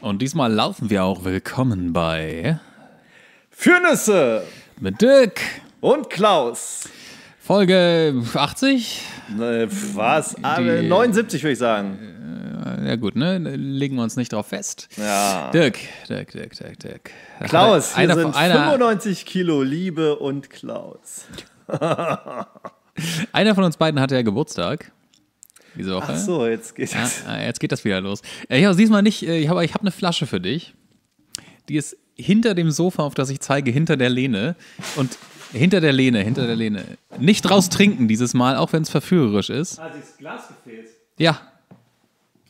Und diesmal laufen wir auch willkommen bei Fürnüsse mit Dirk und Klaus. Folge 80? Ne, was? Die, 79 ah, äh, würde ich sagen. Äh, ja gut, ne? Legen wir uns nicht drauf fest. Ja. Dirk, Dirk, Dirk, Dirk, Dirk. Klaus, hier sind 95 Kilo Liebe und Klaus. einer von uns beiden hatte ja Geburtstag diese Woche. Ach so, jetzt geht das. Ja, jetzt geht das wieder los. Ich äh, habe diesmal nicht. Äh, ich habe ich hab eine Flasche für dich. Die ist hinter dem Sofa, auf das ich zeige, hinter der Lehne. Und hinter der Lehne, hinter der Lehne. Nicht draus trinken dieses Mal, auch wenn es verführerisch ist. Ah, sie ist Glas gefehlt. Ja.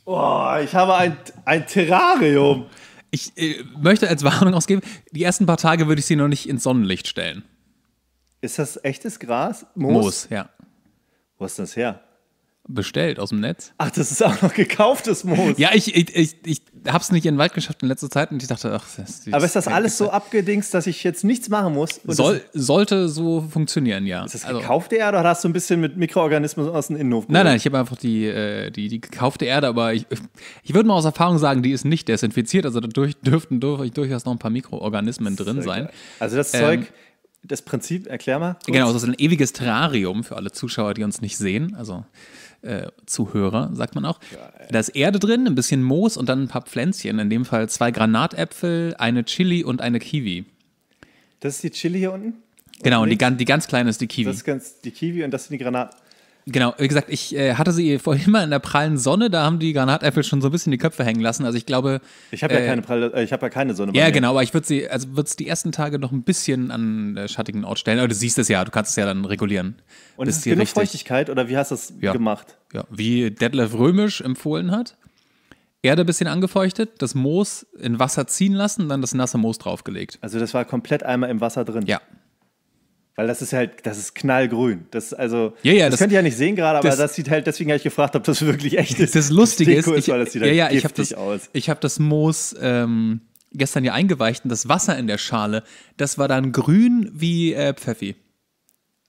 Oh, ich habe ein, ein Terrarium. Ich äh, möchte als Warnung ausgeben, die ersten paar Tage würde ich sie noch nicht ins Sonnenlicht stellen. Ist das echtes Gras? Moos? Moos, ja. Wo ist das her? bestellt aus dem Netz. Ach, das ist auch noch gekauftes Moos. Ja, ich, ich, ich, ich habe es nicht in den Wald geschafft in letzter Zeit und ich dachte, ach, das ist Aber ist das alles so abgedingst, dass ich jetzt nichts machen muss? Soll, sollte so funktionieren, ja. Ist das also gekaufte also, Erde oder hast du ein bisschen mit Mikroorganismen aus dem Innenhof? Nein, nein, ich habe einfach die, äh, die, die gekaufte Erde, aber ich, ich würde mal aus Erfahrung sagen, die ist nicht desinfiziert. Also dadurch dürften durchaus noch ein paar Mikroorganismen drin Zeug, sein. Also das ähm, Zeug. Ähm, das Prinzip, erklär mal. Kurz. Genau, das ist ein ewiges Terrarium für alle Zuschauer, die uns nicht sehen. Also äh, Zuhörer, sagt man auch. Geil. Äh. Da ist Erde drin, ein bisschen Moos und dann ein paar Pflänzchen. In dem Fall zwei Granatäpfel, eine Chili und eine Kiwi. Das ist die Chili hier unten? Genau, und die, die ganz kleine ist die Kiwi. Das ist ganz die Kiwi und das sind die Granaten. Genau, wie gesagt, ich äh, hatte sie vorhin mal in der prallen Sonne, da haben die Granatäpfel schon so ein bisschen die Köpfe hängen lassen. Also ich glaube. Ich habe ja, äh, keine pralle, äh, ich hab ja keine Sonne. Ja, genau, aber ich würde sie, also würde es die ersten Tage noch ein bisschen an äh, schattigen Ort stellen. Aber du siehst es ja, du kannst es ja dann regulieren. Und ist es genug Feuchtigkeit oder wie hast du das ja. gemacht? Ja, wie Detlef Römisch empfohlen hat. Erde ein bisschen angefeuchtet, das Moos in Wasser ziehen lassen, dann das nasse Moos draufgelegt. Also das war komplett einmal im Wasser drin. Ja, weil das ist halt, das ist knallgrün. Das also, ja, ja, das, das könnt ihr ja nicht sehen gerade, aber das, das, sieht halt, deswegen habe ich gefragt, ob das wirklich echt ist. Das Lustige ist, ich, ist halt ja, ja, ich habe das, ich hab das Moos ähm, gestern ja eingeweicht und das Wasser in der Schale, das war dann grün wie äh, Pfeffi.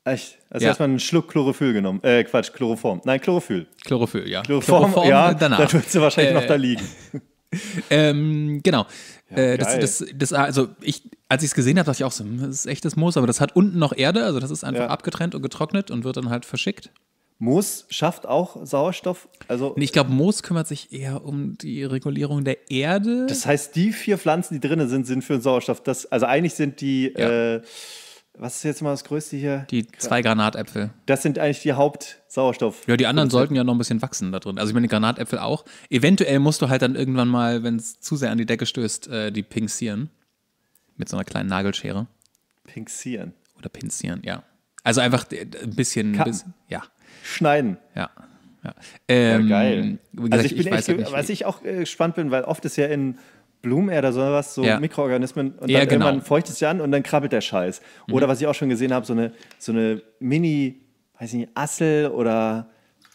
Echt? Also ja. erstmal einen Schluck Chlorophyll genommen. Äh, Quatsch, Chloroform. Nein, Chlorophyll. Chlorophyll, ja. Chloroform, Chloroform ja, danach. Dann würdest du wahrscheinlich äh, noch da liegen. ähm, genau. Ja, äh, das, das, das, also ich, als ich es gesehen habe, dachte ich auch so, hm, das ist echtes Moos, aber das hat unten noch Erde, also das ist einfach ja. abgetrennt und getrocknet und wird dann halt verschickt. Moos schafft auch Sauerstoff. Also ich glaube, Moos kümmert sich eher um die Regulierung der Erde. Das heißt, die vier Pflanzen, die drinnen sind, sind für den Sauerstoff. Das, also eigentlich sind die ja. äh, was ist jetzt mal das Größte hier? Die zwei Granatäpfel. Das sind eigentlich die Hauptsauerstoff. Ja, die anderen sollten ja noch ein bisschen wachsen da drin. Also ich meine, die Granatäpfel auch. Eventuell musst du halt dann irgendwann mal, wenn es zu sehr an die Decke stößt, äh, die pinxieren. Mit so einer kleinen Nagelschere. Pinxieren. Oder pinzieren, ja. Also einfach äh, ein bisschen, bisschen ja. Schneiden. Ja. ja. Ähm, ja geil. Also gesagt, also ich bin ich, echt, halt was ich auch äh, bin, weil oft ist ja in Blumenerde oder sowas, so ja. Mikroorganismen und ja, dann genau. irgendwann feuchtes ja an und dann krabbelt der Scheiß. Mhm. Oder was ich auch schon gesehen habe, so eine, so eine Mini, weiß nicht, Assel oder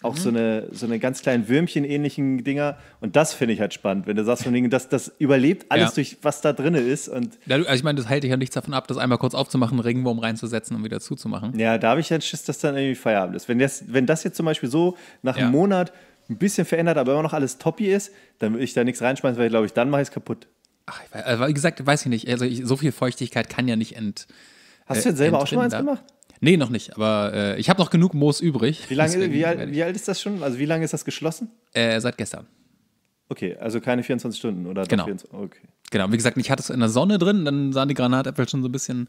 auch mhm. so, eine, so eine ganz kleinen Würmchen-ähnlichen Dinger. Und das finde ich halt spannend, wenn du sagst, von Dingen, das, das überlebt alles ja. durch, was da drin ist. Und also ich meine, das hält dich ja nichts davon ab, das einmal kurz aufzumachen, Regenwurm reinzusetzen und wieder zuzumachen. Ja, da habe ich dann Schiss, dass dann irgendwie Feierabend ist. Wenn das, wenn das jetzt zum Beispiel so nach ja. einem Monat ein bisschen verändert, aber immer noch alles toppi ist, dann würde ich da nichts reinschmeißen, weil ich glaube, ich dann mache ich es kaputt. Ach, ich weiß, also wie gesagt, weiß ich nicht. Also ich, so viel Feuchtigkeit kann ja nicht ent. Hast du äh, jetzt selber auch schon mal eins gemacht? Nee, noch nicht, aber äh, ich habe noch genug Moos übrig. Wie, lange, wie, alt, wie, alt, ist das schon? Also wie lange ist das geschlossen? Äh, seit gestern. Okay, also keine 24 Stunden oder genau. 24, okay. Genau, wie gesagt, ich hatte es in der Sonne drin, dann sahen die Granatäpfel schon so ein bisschen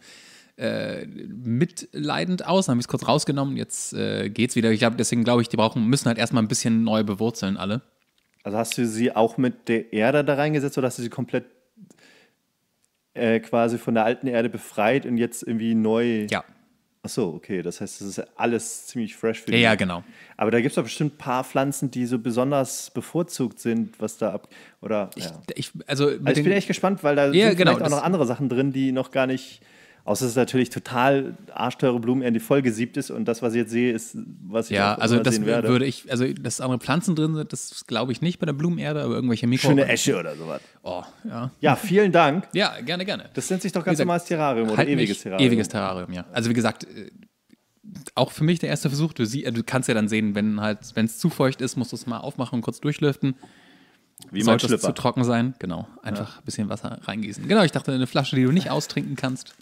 äh, mitleidend aus. Dann habe ich es kurz rausgenommen, jetzt äh, geht's wieder. Ich glaube, deswegen glaube ich, die brauchen, müssen halt erstmal ein bisschen neu bewurzeln, alle. Also hast du sie auch mit der Erde da reingesetzt oder hast du sie komplett äh, quasi von der alten Erde befreit und jetzt irgendwie neu. Ja. Achso, okay. Das heißt, das ist alles ziemlich fresh für dich. Ja, ja, genau. Aber da gibt es doch bestimmt ein paar Pflanzen, die so besonders bevorzugt sind, was da ab. Oder. Ich, ja. ich also, also ich bin echt gespannt, weil da ja, sind genau, auch noch andere Sachen drin, die noch gar nicht Außer es ist natürlich total arschteure Blumen, die voll gesiebt ist und das, was ich jetzt sehe, ist, was ich ja, auch also das sehen werde. würde ich, also dass andere Pflanzen drin sind, das glaube ich nicht bei der Blumenerde, aber irgendwelche Mikro. Schöne Esche oder sowas. Oh, ja. Ja, vielen Dank. ja, gerne, gerne. Das nennt sich doch ganz normales Terrarium oder halt ewiges Terrarium. Ewiges Terrarium, ja. Also wie gesagt, äh, auch für mich der erste Versuch. Du, sie, du kannst ja dann sehen, wenn halt, wenn es zu feucht ist, musst du es mal aufmachen und kurz durchlüften. Wie Sollte es zu trocken sein, genau. Einfach ja. ein bisschen Wasser reingießen. Genau, ich dachte, eine Flasche, die du nicht austrinken kannst.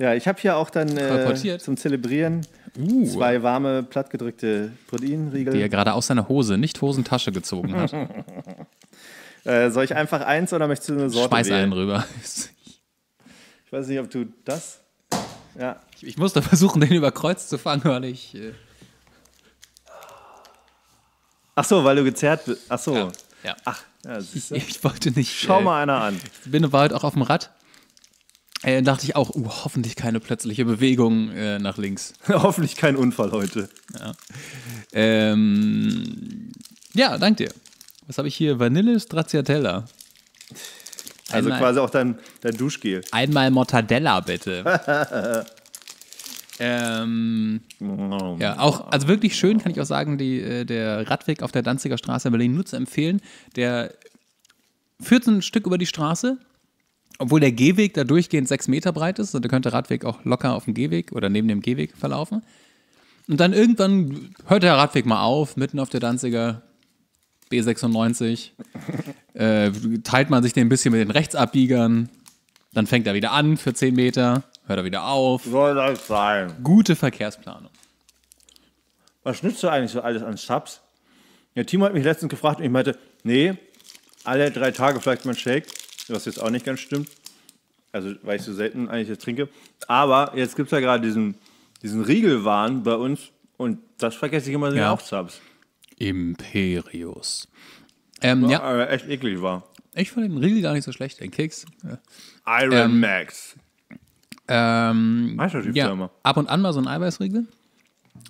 Ja, ich habe hier auch dann äh, zum Zelebrieren uh. zwei warme, plattgedrückte Proteinriegel. Die er gerade aus seiner Hose, nicht Hosentasche gezogen hat. äh, soll ich einfach eins oder möchtest du eine Sorte Schmeiß wählen? einen rüber. ich weiß nicht, ob du das... Ja. Ich, ich musste versuchen, den über Kreuz zu fangen, weil ich... Äh Ach so, weil du gezerrt bist. Ach so. Ja. ja. Ach, ja, ich, ich, wollte nicht. Schau äh, mal einer an. Ich bin bald auch auf dem Rad äh, dachte ich auch, uh, hoffentlich keine plötzliche Bewegung äh, nach links. hoffentlich kein Unfall heute. Ja, ähm, ja dank dir. Was habe ich hier? Vanille Stracciatella. Also Einmal. quasi auch dein, dein Duschgel. Einmal Mortadella, bitte. Ähm, ja, mm. auch, also wirklich schön kann ich auch sagen, die, äh, der Radweg auf der Danziger Straße in Berlin nur zu empfehlen. Der führt ein Stück über die Straße obwohl der Gehweg da durchgehend sechs Meter breit ist, und also da könnte Radweg auch locker auf dem Gehweg oder neben dem Gehweg verlaufen. Und dann irgendwann hört der Radweg mal auf, mitten auf der Danziger B96. Äh, teilt man sich den ein bisschen mit den Rechtsabbiegern. Dann fängt er wieder an für zehn Meter, hört er wieder auf. Soll das sein? Gute Verkehrsplanung. Was nützt du eigentlich so alles an Subs? Ja, Timo hat mich letztens gefragt und ich meinte, nee, alle drei Tage vielleicht mal ein Shake was jetzt auch nicht ganz stimmt. Also, weil ich so selten eigentlich jetzt trinke. Aber jetzt gibt es ja gerade diesen, diesen Riegelwahn bei uns und das vergesse ich immer, den ja. auch Subs. Imperius. Ähm, ja, ja. Aber echt eklig war. Ich fand den Riegel gar nicht so schlecht, den Keks. Ja. Iron ähm, Max. Ähm, ja, ab und an mal so ein Eiweißriegel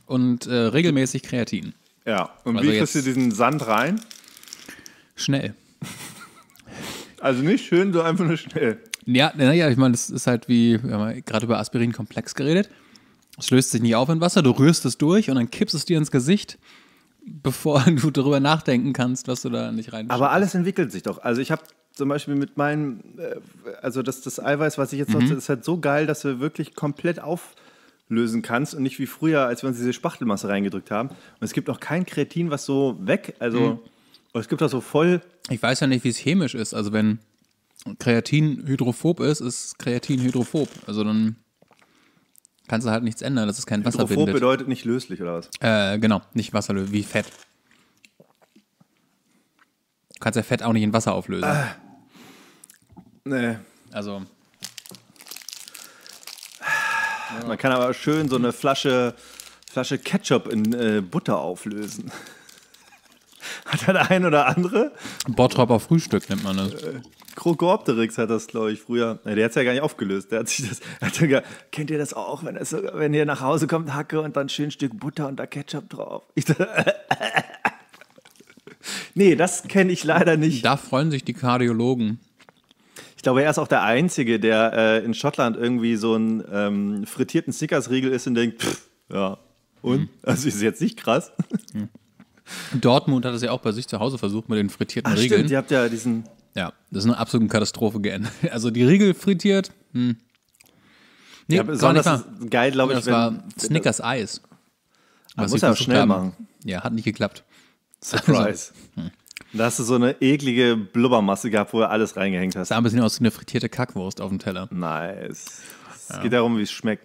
und äh, regelmäßig Kreatin. Ja, und also wie kriegst du diesen Sand rein? Schnell. Also nicht schön, so einfach nur schnell. Ja, naja, ich meine, das ist halt wie, wir haben gerade über Aspirin-Komplex geredet. Es löst sich nicht auf in Wasser, du rührst es durch und dann kippst es dir ins Gesicht, bevor du darüber nachdenken kannst, was du da nicht rein. Aber alles entwickelt sich doch. Also ich habe zum Beispiel mit meinem, äh, also das, das Eiweiß, was ich jetzt mhm. noch, ist halt so geil, dass du wirklich komplett auflösen kannst und nicht wie früher, als wir uns diese Spachtelmasse reingedrückt haben. Und es gibt auch kein Kreatin, was so weg, also. Mhm es gibt da so voll. Ich weiß ja nicht, wie es chemisch ist. Also wenn Kreatin hydrophob ist, ist Kreatin hydrophob. Also dann kannst du halt nichts ändern. Das ist kein Wasser Hydrophob bindet. bedeutet nicht löslich oder was? Äh, genau, nicht wasserlöslich, wie Fett. Du kannst ja Fett auch nicht in Wasser auflösen. Ah. Nee. Also. Man kann aber schön so eine Flasche, Flasche Ketchup in äh, Butter auflösen. Hat er der ein oder andere? Bottroper Frühstück nennt man das. Krokoopterix äh, hat das, glaube ich, früher. Äh, der hat es ja gar nicht aufgelöst. Der hat sich das. Hat ja, kennt ihr das auch, wenn, das, wenn ihr nach Hause kommt, Hacke und dann schön ein Stück Butter und da Ketchup drauf? Ich dachte, nee, das kenne ich leider nicht. Da freuen sich die Kardiologen. Ich glaube, er ist auch der Einzige, der äh, in Schottland irgendwie so einen ähm, frittierten Snickers-Riegel isst und denkt, pff, ja, und? Mhm. Also ist jetzt nicht krass. Mhm. Dortmund hat es ja auch bei sich zu Hause versucht mit den frittierten Ach, Riegeln. Stimmt, ihr habt ja diesen. Ja, das ist eine absolute Katastrophe geendet. Also die Riegel frittiert. Hm. Nee, ja, besonders geil, glaube ich. Das wenn, war Snickers Eis. Was muss ja schnell haben. machen. Ja, hat nicht geklappt. Surprise. Also, hm. Da hast du so eine eklige Blubbermasse gehabt, wo du alles reingehängt hast. Das sah ein bisschen aus wie eine frittierte Kackwurst auf dem Teller. Nice. Es ja. geht darum, wie es schmeckt.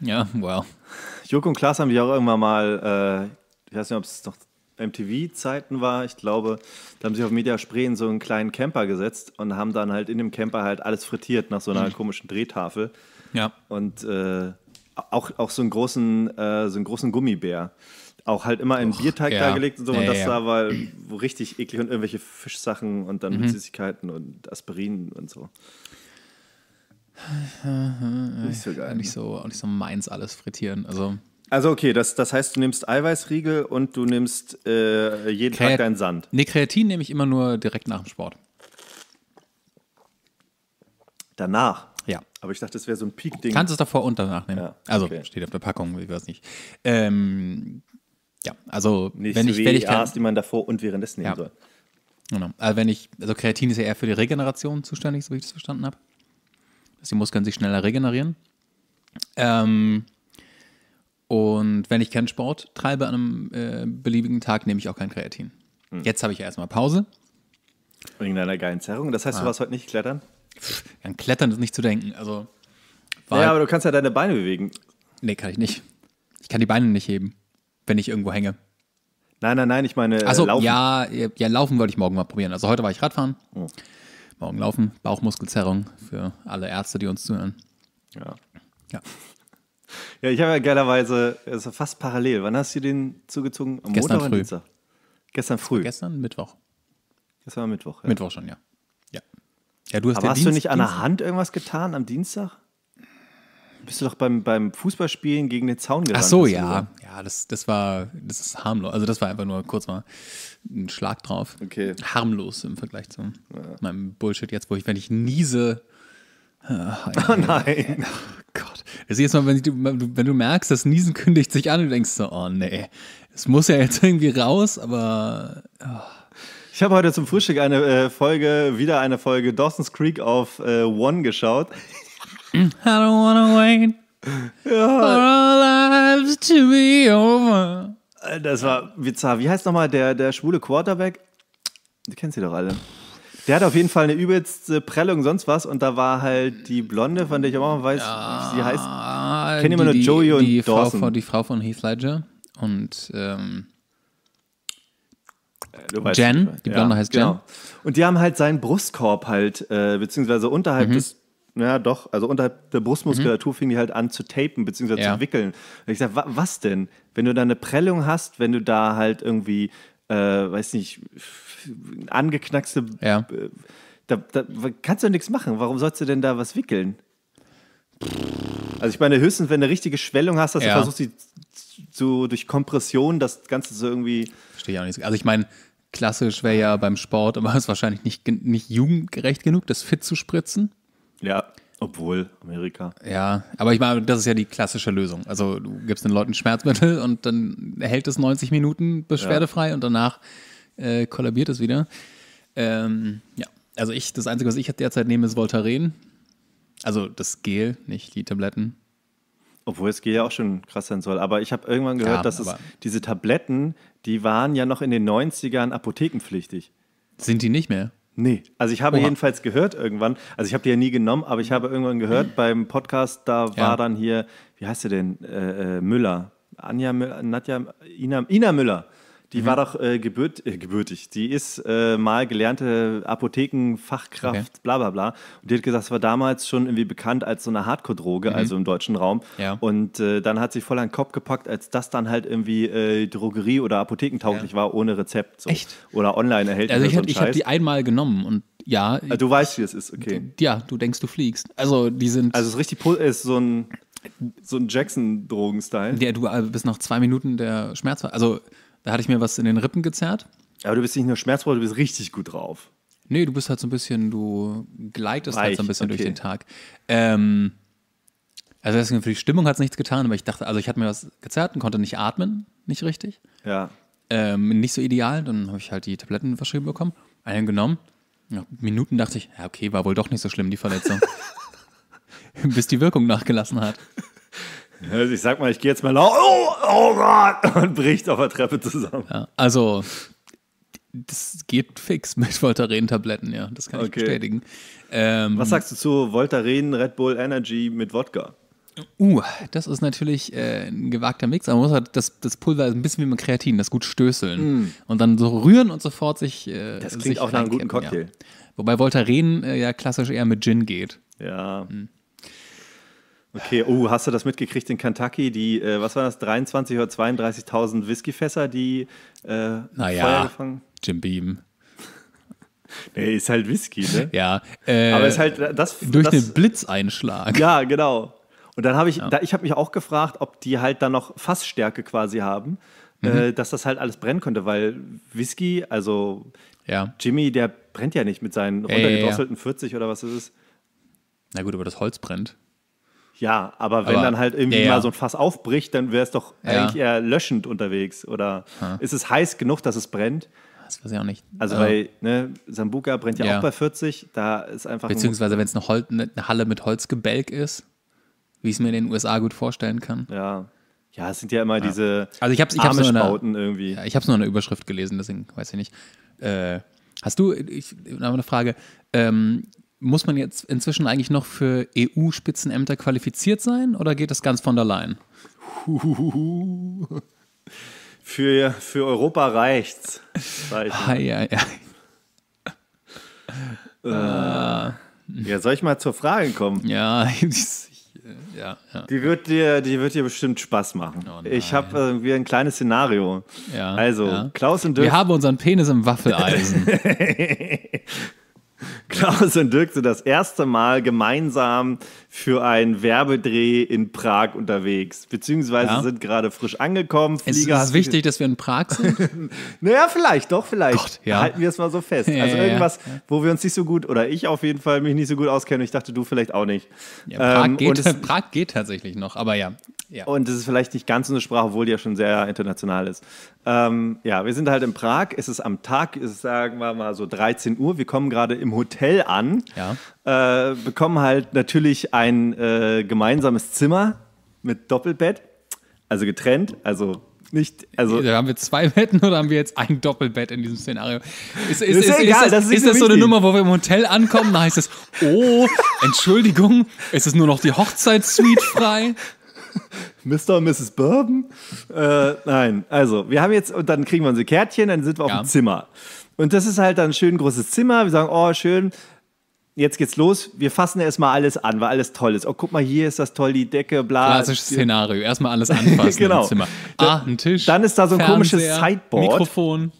Ja, wow. Joko und Klaas haben mich auch irgendwann mal, äh, ich weiß nicht, ob es noch MTV-Zeiten war, ich glaube, da haben sich auf Media in so einen kleinen Camper gesetzt und haben dann halt in dem Camper halt alles frittiert nach so einer mhm. komischen Drehtafel. Ja. Und äh, auch, auch so einen großen, äh, so einen großen Gummibär. Auch halt immer in Bierteig ja. dargelegt und so. Ja, und das ja. war richtig eklig und irgendwelche Fischsachen und dann mhm. mit Süßigkeiten und Aspirin und so. Nicht so geil. Nicht ne? so, nicht so meins alles frittieren. Also also okay, das, das heißt, du nimmst Eiweißriegel und du nimmst äh, jeden Kreat Tag deinen Sand. Nee, Kreatin nehme ich immer nur direkt nach dem Sport. Danach? Ja. Aber ich dachte, das wäre so ein Peak-Ding. Kannst es davor und danach nehmen. Ja, also, okay. Also steht auf der Packung, ich weiß nicht. Ähm, ja, also nicht wenn ich, wenn ich kann, die man davor und währenddessen nehmen ja. soll. Genau. Also wenn ich, also Kreatin ist ja eher für die Regeneration zuständig, so wie ich das verstanden habe. Dass die Muskeln sich schneller regenerieren. Ähm, und wenn ich keinen Sport treibe an einem äh, beliebigen Tag, nehme ich auch kein Kreatin. Hm. Jetzt habe ich ja erstmal Pause. Wegen deiner geilen Zerrung. Das heißt, ah. du warst heute nicht klettern? An Klettern ist nicht zu denken. Also, ja, aber du kannst ja deine Beine bewegen. Nee, kann ich nicht. Ich kann die Beine nicht heben, wenn ich irgendwo hänge. Nein, nein, nein, ich meine also, laufen. Ja, ja, laufen wollte ich morgen mal probieren. Also heute war ich Radfahren. Oh. Morgen laufen, Bauchmuskelzerrung für alle Ärzte, die uns zuhören. Ja. Ja. Ja, ich habe ja geilerweise, es also fast parallel. Wann hast du den zugezogen? Am gestern Montag früh. Dienstag? Gestern früh. Gestern Mittwoch. Gestern war Mittwoch. Ja. Mittwoch schon, ja. Ja. ja du hast Aber hast Dienst du nicht an der Hand irgendwas getan am Dienstag? Bist du doch beim, beim Fußballspielen gegen den Zaun gerannt? Ach so, ja. Du, ja, das, das war, das ist harmlos. Also das war einfach nur kurz mal ein Schlag drauf. Okay. Harmlos im Vergleich zu ja. meinem Bullshit jetzt, wo ich, wenn ich niese. Äh, oh nein. Gott. Also jetzt mal, wenn du, wenn du merkst, das Niesen kündigt sich an, du denkst so, oh nee, es muss ja jetzt irgendwie raus, aber. Oh. Ich habe heute zum Frühstück eine äh, Folge, wieder eine Folge Dawson's Creek auf äh, One geschaut. I don't wanna wait for our lives to be over. Äh, das war bizarr. Wie heißt nochmal der, der schwule Quarterback? Du kennst sie doch alle. Der hat auf jeden Fall eine übelste Prellung, sonst was. Und da war halt die Blonde, von der ich auch mal weiß, ja, wie sie heißt. Ich kenne immer nur Joey und die Dawson. Frau die Frau von Heath Ledger und ähm, äh, weißt, Jen, die Blonde ja, heißt genau. Jen. Genau. Und die haben halt seinen Brustkorb halt, äh, beziehungsweise unterhalb mhm. des ja, doch. Also unterhalb der Brustmuskulatur mhm. fing die halt an zu tapen bzw. Ja. zu wickeln. Und ich sage, wa was denn? Wenn du da eine Prellung hast, wenn du da halt irgendwie äh, weiß nicht, angeknackste. Ja. Äh, da, da, kannst du ja nichts machen. Warum sollst du denn da was wickeln? Also ich meine, höchstens, wenn du eine richtige Schwellung hast, dass ja. du versuchst, die so durch Kompression das Ganze so irgendwie. Verstehe ich auch nicht. Also ich meine, klassisch wäre ja beim Sport, aber ist wahrscheinlich nicht, nicht jugendgerecht genug, das fit zu spritzen. Ja. Obwohl Amerika. Ja, aber ich meine, das ist ja die klassische Lösung. Also du gibst den Leuten Schmerzmittel und dann hält es 90 Minuten beschwerdefrei ja. und danach äh, kollabiert es wieder. Ähm, ja, also ich, das Einzige, was ich derzeit nehme, ist Voltaren. Also das Gel, nicht die Tabletten. Obwohl es Gel ja auch schon krass sein soll. Aber ich habe irgendwann gehört, ja, dass es diese Tabletten, die waren ja noch in den 90ern apothekenpflichtig. Sind die nicht mehr? Nee, also ich habe Oha. jedenfalls gehört irgendwann, also ich habe die ja nie genommen, aber ich habe irgendwann gehört beim Podcast, da war ja. dann hier, wie heißt sie denn, äh, äh Müller, Anja Müller, Nadja, Ina, Ina Müller. Die mhm. war doch äh, gebürt, äh, gebürtig. Die ist äh, mal gelernte Apothekenfachkraft, okay. bla bla bla. Und die hat gesagt, es war damals schon irgendwie bekannt als so eine Hardcore-Droge, mhm. also im deutschen Raum. Ja. Und äh, dann hat sie voll an den Kopf gepackt, als das dann halt irgendwie äh, Drogerie- oder apothekentauglich ja. war, ohne Rezept. So. Echt? Oder online erhältlich. Also ich, so ich habe die einmal genommen und ja. Also du weißt, wie es ist, okay. Ja, du denkst, du fliegst. Also die sind. Also es ist richtig, ist so ein, so ein Jackson-Drogen-Style. Ja, du äh, bist nach zwei Minuten der Schmerz. Also da hatte ich mir was in den Rippen gezerrt. Aber du bist nicht nur schmerzvoll, du bist richtig gut drauf. Nee, du bist halt so ein bisschen, du gleitest Weich, halt so ein bisschen okay. durch den Tag. Ähm, also deswegen für die Stimmung hat es nichts getan, aber ich dachte, also ich hatte mir was gezerrt und konnte nicht atmen, nicht richtig. Ja. Ähm, nicht so ideal, dann habe ich halt die Tabletten verschrieben bekommen, einen genommen. Nach Minuten dachte ich, ja okay, war wohl doch nicht so schlimm, die Verletzung. Bis die Wirkung nachgelassen hat. Also ich sag mal, ich gehe jetzt mal laut oh, oh Gott, und bricht auf der Treppe zusammen. Ja, also, das geht fix mit Voltaren-Tabletten, ja, das kann okay. ich bestätigen. Ähm, Was sagst du zu Voltaren Red Bull Energy mit Wodka? Uh, das ist natürlich äh, ein gewagter Mix, aber man muss halt das, das Pulver ein bisschen wie mit Kreatin, das gut stößeln mm. und dann so rühren und sofort sich. Äh, das klingt sich auch nach einem guten Cocktail. Ja. Wobei Voltaren äh, ja klassisch eher mit Gin geht. Ja. Mhm. Okay, oh, hast du das mitgekriegt in Kentucky? Die, äh, was war das, 23 oder 32.000 Whiskyfässer, die äh, naja, Feuer gefangen? Jim Beam. Nee, ist halt Whisky, ne? Ja. Äh, Aber ist halt äh, das. Durch das, den Blitzeinschlag. Ja, genau. Und dann habe ich, ja. da, ich habe mich auch gefragt, ob die halt dann noch Fassstärke quasi haben, äh, mhm. äh, dass das halt alles brennen könnte, weil Whisky, also ja. Jimmy, der brennt ja nicht mit seinen runtergedrosselten ja, 40 oder was ist es ist. Na gut, aber das Holz brennt. Ja, aber wenn aber, dann halt irgendwie ja, ja. mal so ein Fass aufbricht, dann wäre es doch ja. eigentlich eher löschend unterwegs. Oder hm. ist es heiß genug, dass es brennt? Das weiß ich auch nicht. Also oh. bei ne, Sambuka brennt ja, auch bei 40. Da ist einfach. Beziehungsweise, ein wenn es eine, Hol ne, eine Halle mit Holzgebälk ist, wie ich es mir in den USA gut vorstellen kann. Ja. Ja, es sind ja immer diese also ich ich hab's nur eine, irgendwie. ich habe es nur in der Überschrift gelesen, deswegen weiß ich nicht. Äh, hast du, ich habe eine Frage, ähm, muss man jetzt inzwischen eigentlich noch für EU-Spitzenämter qualifiziert sein oder geht das ganz von der Leyen? Für, für Europa reicht's. Ei, ei, ei. Äh, ja, soll ich mal zur Frage kommen? Ja, ja, ja. Die, wird dir, die wird dir bestimmt Spaß machen. Oh ich habe irgendwie ein kleines Szenario. Ja, also, Klaus und Dirk. Wir haben unseren Penis im Waffeleisen. Klaus und Dirk sind das erste Mal gemeinsam für einen Werbedreh in Prag unterwegs, beziehungsweise ja. sind gerade frisch angekommen. Flieger es ist wichtig, dass wir in Prag sind? naja, vielleicht, doch, vielleicht. Gott, ja. Halten wir es mal so fest. Also ja, also irgendwas, wo wir uns nicht so gut, oder ich auf jeden Fall mich nicht so gut auskenne, ich dachte, du vielleicht auch nicht. Prag, ähm, geht, es, Prag geht tatsächlich noch, aber ja. Und es ist vielleicht nicht ganz so eine Sprache, obwohl die ja schon sehr international ist. Ähm, ja, wir sind halt in Prag, es ist am Tag, es ist, sagen wir mal so 13 Uhr, wir kommen gerade im Hotel Hotel an, ja. äh, bekommen halt natürlich ein äh, gemeinsames Zimmer mit Doppelbett, also getrennt, also nicht, also. Da haben wir zwei Betten oder haben wir jetzt ein Doppelbett in diesem Szenario? Ist, ist, ist, ist egal, das, das, ist, das so, eine Nummer, wo wir im Hotel ankommen? Da heißt es, oh, Entschuldigung, ist es nur noch die Hochzeitssuite frei? Mr. und Mrs. Bourbon? Äh, nein, also, wir haben jetzt, und dann kriegen wir unsere Kärtchen, dann sind wir ja. auf dem Zimmer. Und das ist halt dann ein schön großes Zimmer. Wir sagen, oh, schön, jetzt geht's los. Wir fassen erstmal alles an, weil alles toll ist. Oh, guck mal, hier ist das toll, die Decke, bla. Klassisches Szenario. Erstmal alles anfassen genau. im Zimmer. Ah, ein Tisch. Dann ist da so ein Fernseher, komisches Sideboard. Mikrofon.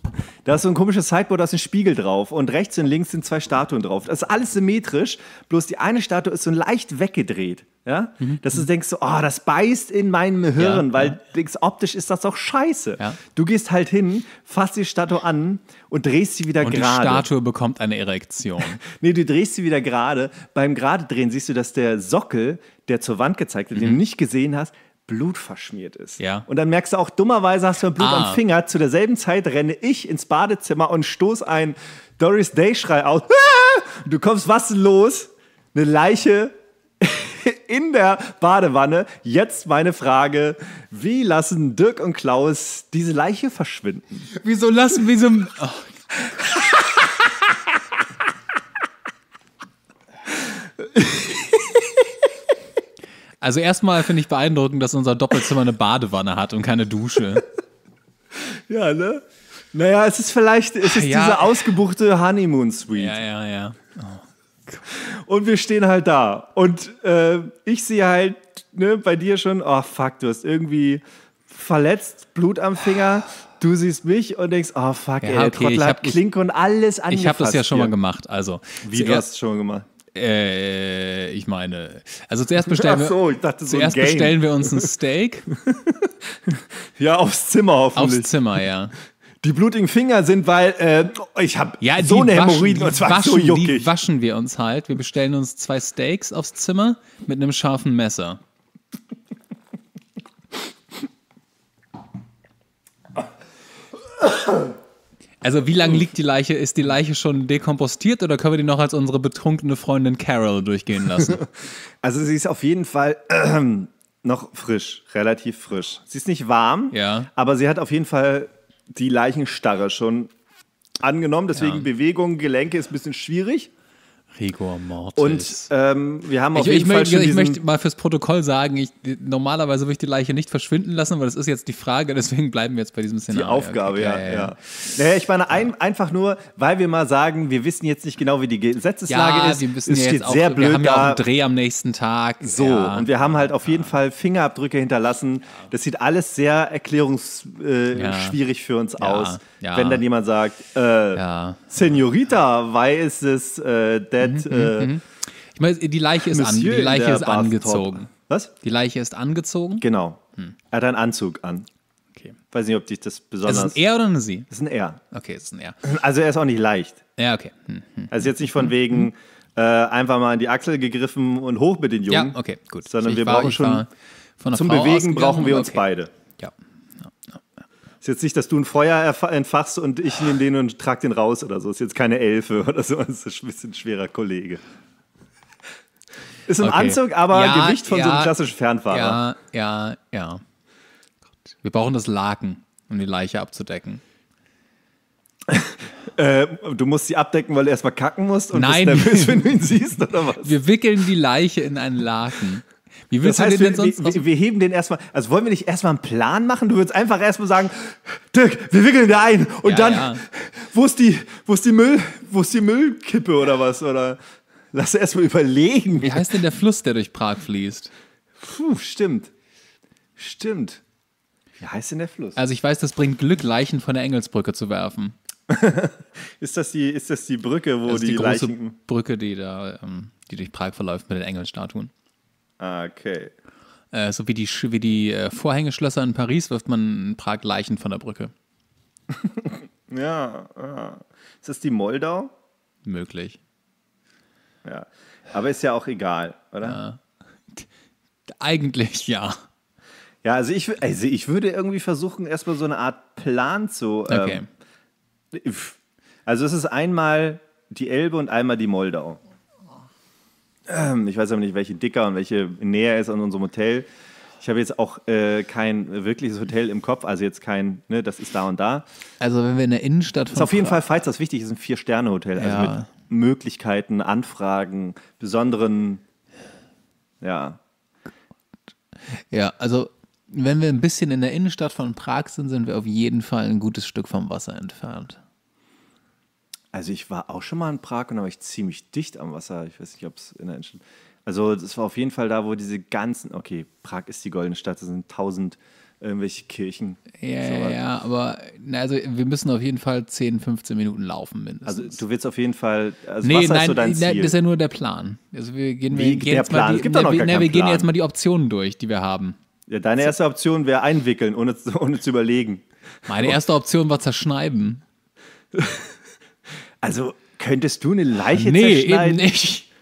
Da ist so ein komisches Sideboard, da ist ein Spiegel drauf und rechts und links sind zwei Statuen drauf. Das ist alles symmetrisch, bloß die eine Statue ist so leicht weggedreht. Ja? Mhm. Dass du denkst, oh, das beißt in meinem Hirn, ja, weil ja. Denkst, optisch ist das doch scheiße. Ja. Du gehst halt hin, fasst die Statue an und drehst sie wieder gerade. Die Statue bekommt eine Erektion. nee, du drehst sie wieder gerade. Beim gerade drehen siehst du, dass der Sockel, der zur Wand gezeigt wird, mhm. den du mhm. nicht gesehen hast, Blut verschmiert ist. Ja. Und dann merkst du auch, dummerweise hast du ein Blut ah. am Finger. Zu derselben Zeit renne ich ins Badezimmer und stoß einen Doris Day-Schrei aus. Du kommst, was los? Eine Leiche in der Badewanne. Jetzt meine Frage: Wie lassen Dirk und Klaus diese Leiche verschwinden? Wieso lassen, wieso. Oh. Also erstmal finde ich beeindruckend, dass unser Doppelzimmer eine Badewanne hat und keine Dusche. ja, ne? Naja, es ist vielleicht, es ist ja. diese ausgebuchte Honeymoon Suite. Ja, ja, ja. Oh. Und wir stehen halt da. Und äh, ich sehe halt ne, bei dir schon, oh fuck, du hast irgendwie verletzt, Blut am Finger. Du siehst mich und denkst, oh fuck, ja, ey, okay, Trottler ich hab, hat Klink und alles angefasst. Ich habe das ja schon hier. mal gemacht, also. Wie, du hast es schon gemacht? Äh, ich meine, also zuerst bestellen, so, wir, so zuerst bestellen wir uns ein Steak. ja, aufs Zimmer hoffentlich. Aufs Zimmer, ja. Die blutigen Finger sind, weil äh, ich habe ja, so eine Hämorrhoiden und zwar waschen, so juckig. Die waschen wir uns halt. Wir bestellen uns zwei Steaks aufs Zimmer mit einem scharfen Messer. Also wie lange liegt die Leiche? Ist die Leiche schon dekompostiert oder können wir die noch als unsere betrunkene Freundin Carol durchgehen lassen? also sie ist auf jeden Fall äh, noch frisch, relativ frisch. Sie ist nicht warm, ja. aber sie hat auf jeden Fall die Leichenstarre schon angenommen. Deswegen ja. Bewegung, Gelenke ist ein bisschen schwierig. Gregor Mortis. Und ähm, wir haben auf ich, jeden ich Fall möchte, schon Ich möchte mal fürs Protokoll sagen, ich, normalerweise würde ich die Leiche nicht verschwinden lassen, aber das ist jetzt die Frage, deswegen bleiben wir jetzt bei diesem Szenario. Die Aufgabe, okay. ja, ja, Naja, ich meine, ein, einfach nur, weil wir mal sagen, wir wissen jetzt nicht genau, wie die Gesetzeslage ja, ist. Wir müssen es ja steht auch, sehr blöd wir haben ja auch einen Dreh am nächsten Tag. So, ja. und wir haben halt auf jeden Fall Fingerabdrücke hinterlassen. Das sieht alles sehr erklärungsschwierig äh, für uns aus, wenn dann jemand sagt, äh, Senorita, why is this uh, dead komplett. Mhm, äh, mhm, mhm. ich meine, die Leiche ist, an, die Leiche ist angezogen. Was? Die Leiche ist angezogen? Genau. Hm. Er hat einen Anzug an. Okay. Weiß nicht, ob dich das besonders. Ist es ein R oder eine Sie? Das ist ein R. Okay, ist ein R. Also er ist auch nicht leicht. Ja, okay. Hm, hm, hm. also jetzt nicht von hm, wegen hm. äh, einfach mal in die Achsel gegriffen und hoch mit den Jungen. Ja, okay, gut. Sondern ich wir war, brauchen schon. Von Zum Frau Bewegen brauchen wir uns okay. beide. Ist jetzt nicht, dass du ein Feuer entfachst und ich nehme den und trage den raus oder so. Ist jetzt keine Elfe oder so. ist ein bisschen schwerer Kollege. Ist ein okay. Anzug, aber ja, Gewicht von ja, so einem klassischen Fernfahrer. Ja, ja, ja. Wir brauchen das Laken, um die Leiche abzudecken. äh, du musst sie abdecken, weil du erstmal kacken musst und Nein. bist nervös, wenn du ihn siehst, oder was? Wir wickeln die Leiche in einen Laken. Wie willst das heißt, du den denn sonst? Wir, wir, heben den erstmal. Also wollen wir nicht erstmal einen Plan machen? Du würdest einfach erstmal sagen, Dirk, wir wickeln den ein und ja, dann ja. wo ist die, wo ist die Müll, wo ist die Müllkippe oder was? Oder lass erstmal überlegen. Wie heißt denn der Fluss, der durch Prag fließt? Puh, stimmt. Stimmt. Wie heißt denn der Fluss? Also ich weiß, das bringt Glück, Leichen von der Engelsbrücke zu werfen. ist, das die, ist das die Brücke, wo das die, die große Leichen... Brücke, die da, ähm, die durch Prag verläuft mit den Engelstatuen. Ah, okay. Äh, so wie die, wie die äh, Vorhängeschlösser in Paris wirft man in Prag Leichen von der Brücke. ja, ja. Äh, ist das die Moldau? Möglich. Ja. Aber ist ja auch egal, oder? Ja. Eigentlich ja. Ja, also ich, also ich würde irgendwie versuchen, erstmal so eine Art Plan zu. Ähm, okay. Also es ist einmal die Elbe und einmal die Moldau. Ähm, ich weiß aber nicht, welche dicker und welche näher ist an unserem Hotel. Ich habe jetzt auch äh, kein wirkliches Hotel im Kopf, also jetzt kein, ne, das ist da und da. Also wenn wir in der Innenstadt. Von Ist auf jeden Fall, falls das wichtig ist, ein Vier-Sterne-Hotel. Also ja. Also mit Möglichkeiten, Anfragen, besonderen, ja. Ja, also wenn wir ein bisschen in der Innenstadt von Prag sind, sind wir auf jeden Fall ein gutes Stück vom Wasser entfernt. Also ich war auch schon mal in Prag und da war ich ziemlich dicht am Wasser. Ich weiß nicht, ob es in der Innenstadt. Also es war auf jeden Fall da, wo diese ganzen. Okay, Prag ist die goldene Stadt. Da sind tausend irgendwelche Kirchen. Ja, so ja, aber also wir müssen auf jeden Fall 10, 15 Minuten laufen mindestens. Also du willst auf jeden Fall, also nee, Wasser nein, ist so dein Ziel. das ist ja nur der Plan. Also wir gehen, wir gehen jetzt Plan? mal die, na, wir, na, wir gehen jetzt mal die Optionen durch, die wir haben. Ja, deine erste Option wäre einwickeln, ohne, ohne zu überlegen. Meine erste Option war zerschneiden. Also könntest du eine Leiche nee, zerschneiden? Nee, eben nicht.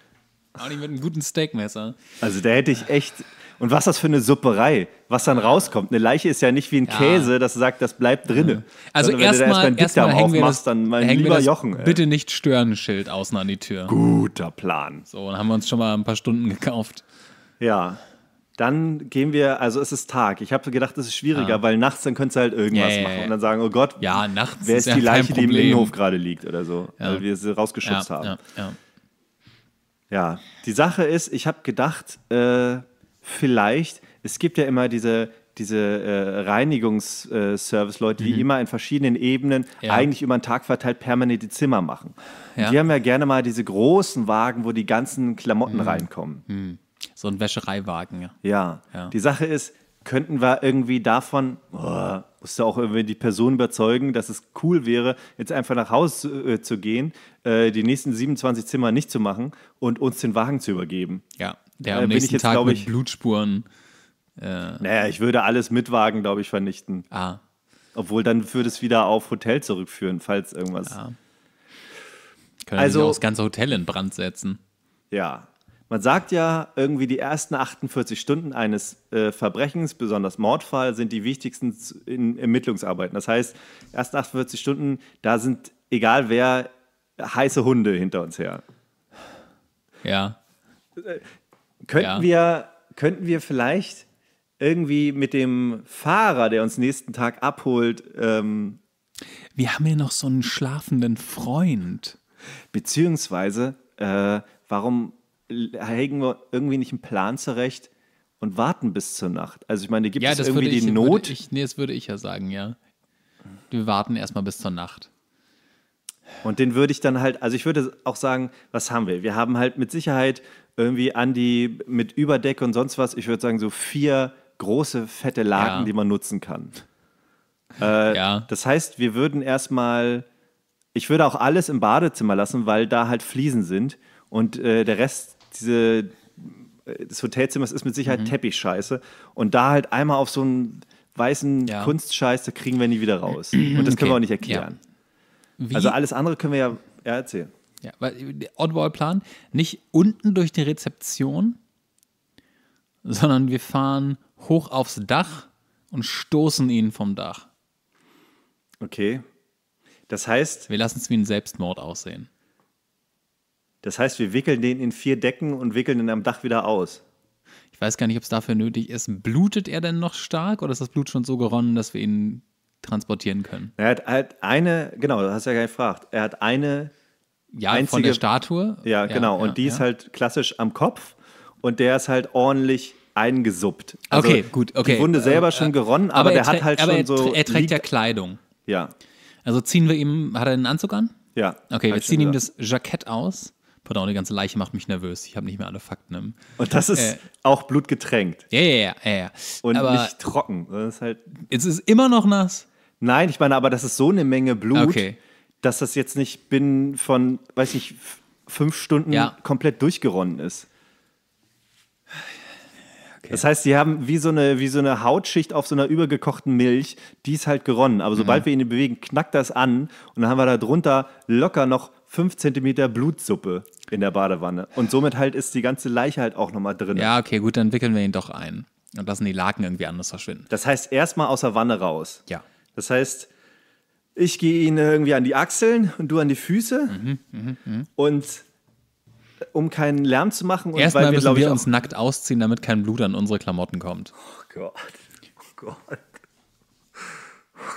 Auch nicht mit einem guten Steakmesser. Also da hätte ich echt. Und was das für eine Supperei, was dann rauskommt. Eine Leiche ist ja nicht wie ein ja. Käse, das sagt, das bleibt drinne. Also erstmal erst hängen wir das, dann mein hängen lieber wir das Jochen. Ey. Bitte nicht stören Schild außen an die Tür. Guter Plan. So, dann haben wir uns schon mal ein paar Stunden gekauft. Ja, dann gehen wir, also es ist Tag. Ich habe gedacht, es ist schwieriger, ja. Ah. weil nachts dann könntest du halt irgendwas yeah, yeah, machen und dann sagen, oh Gott, ja, nachts wer ist, ist die Leiche, die im Innenhof gerade liegt oder so, ja. weil wir sie rausgeschubst haben. Ja, die Sache ist, ich habe gedacht, äh, vielleicht, es gibt ja immer diese, diese äh, Reinigungsservice-Leute, äh, die mhm. immer in verschiedenen Ebenen, ja. eigentlich über den Tag verteilt, permanent die Zimmer machen. Ja. Die haben ja gerne mal diese großen Wagen, wo die ganzen Klamotten mhm. reinkommen. Mhm. So ein Wäschereiwagen. Ja. ja. Die Sache ist, könnten wir irgendwie davon, oh, du auch irgendwie die Person überzeugen, dass es cool wäre, jetzt einfach nach Hause äh, zu gehen, äh, die nächsten 27 Zimmer nicht zu machen und uns den Wagen zu übergeben. Ja, der äh, am nächsten jetzt, Tag ich, mit Blutspuren. Äh, naja, ich würde alles mit Wagen, glaube ich, vernichten. Ah. Obwohl dann würde es wieder auf Hotel zurückführen, falls irgendwas. Ja. Können also, das ganze Hotel in Brand setzen. Ja, man sagt ja, irgendwie die ersten 48 Stunden eines äh, Verbrechens, besonders Mordfall, sind die wichtigsten in Ermittlungsarbeiten. Das heißt, erst 48 Stunden, da sind, egal wer, heiße Hunde hinter uns her. Ja. könnten, ja. Wir, könnten wir vielleicht irgendwie mit dem Fahrer, der uns nächsten Tag abholt, ähm, wir haben ja noch so einen schlafenden Freund. Beziehungsweise, äh, warum hegen wir irgendwie nicht einen Plan zurecht und warten bis zur Nacht. Also ich meine, gibt ja, es irgendwie ich, die Not? Ich, nee, das würde ich ja sagen, ja. Wir warten erstmal bis zur Nacht. Und den würde ich dann halt, also ich würde auch sagen, was haben wir? Wir haben halt mit Sicherheit irgendwie an die, mit Überdecke und sonst was, ich würde sagen, so vier große, fette Laken, ja. die man nutzen kann. Äh, ja. Das heißt, wir würden erstmal, ich würde auch alles im Badezimmer lassen, weil da halt Fliesen sind und äh, der Rest diese, äh, das Hotelzimmer, ist mit Sicherheit mhm. Teppichscheiße. Und da halt einmal auf so einen weißen ja. Kunstscheiß, da kriegen wir nie wieder raus. Und das okay. können wir auch nicht erklären. Ja. Also alles andere können wir ja, ja erzählen. Ja, weil der äh, Oddball-Plan, nicht unten durch die Rezeption, sondern wir fahren hoch aufs Dach und stoßen ihn vom Dach. Okay. Das heißt. Wir lassen es wie ein Selbstmord aussehen. Das heißt, wir wickeln den in vier Decken und wickeln ihn am Dach wieder aus. Ich weiß gar nicht, ob es dafür nötig ist. Blutet er denn noch stark oder ist das Blut schon so geronnen, dass wir ihn transportieren können? Er hat halt eine, genau, das hast du ja gefragt. Er hat eine ja, einzige, von der Statue. Ja, genau. Ja, und ja, die ist halt klassisch am Kopf und der ist halt ordentlich eingesuppt. Also okay, gut, okay. Die Wunde selber äh, schon äh, geronnen, aber, aber der hat halt schon so. Er trägt ja Kleidung. Ja. Also ziehen wir ihm, hat er einen Anzug an? Ja. Okay, wir ziehen ihm das Jackett aus Pardon, die ganze Leiche macht mich nervös. Ich habe nicht mehr alle Fakten im. Und das ist äh, auch blutgetränkt. Ja, ja, ja, ja. Und aber nicht trocken. Das ist halt. Jetzt ist immer noch nass. Nein, ich meine, aber das ist so eine Menge Blut, okay. dass das jetzt nicht binnen von, weiß ich, fünf Stunden ja. komplett durchgeronnen ist. Okay. Das heißt, sie haben wie so, eine, wie so eine Hautschicht auf so einer übergekochten Milch, die ist halt geronnen. Aber sobald mhm. wir ihn bewegen, knackt das an und dann haben wir da drunter locker noch 5 cm Blutsuppe in der Badewanne. Und somit halt ist die ganze Leiche halt auch nochmal drin. Ja, okay, gut, dann wickeln wir ihn doch ein und lassen die Laken irgendwie anders verschwinden. Das heißt, erstmal aus der Wanne raus. Ja. Das heißt, ich gehe ihn irgendwie an die Achseln und du an die Füße. Mhm, mh, mh. Und äh, um keinen Lärm zu machen. Und Erstmal weil wir, müssen wir uns nackt ausziehen, damit kein Blut an unsere Klamotten kommt. Oh Gott. Oh Gott.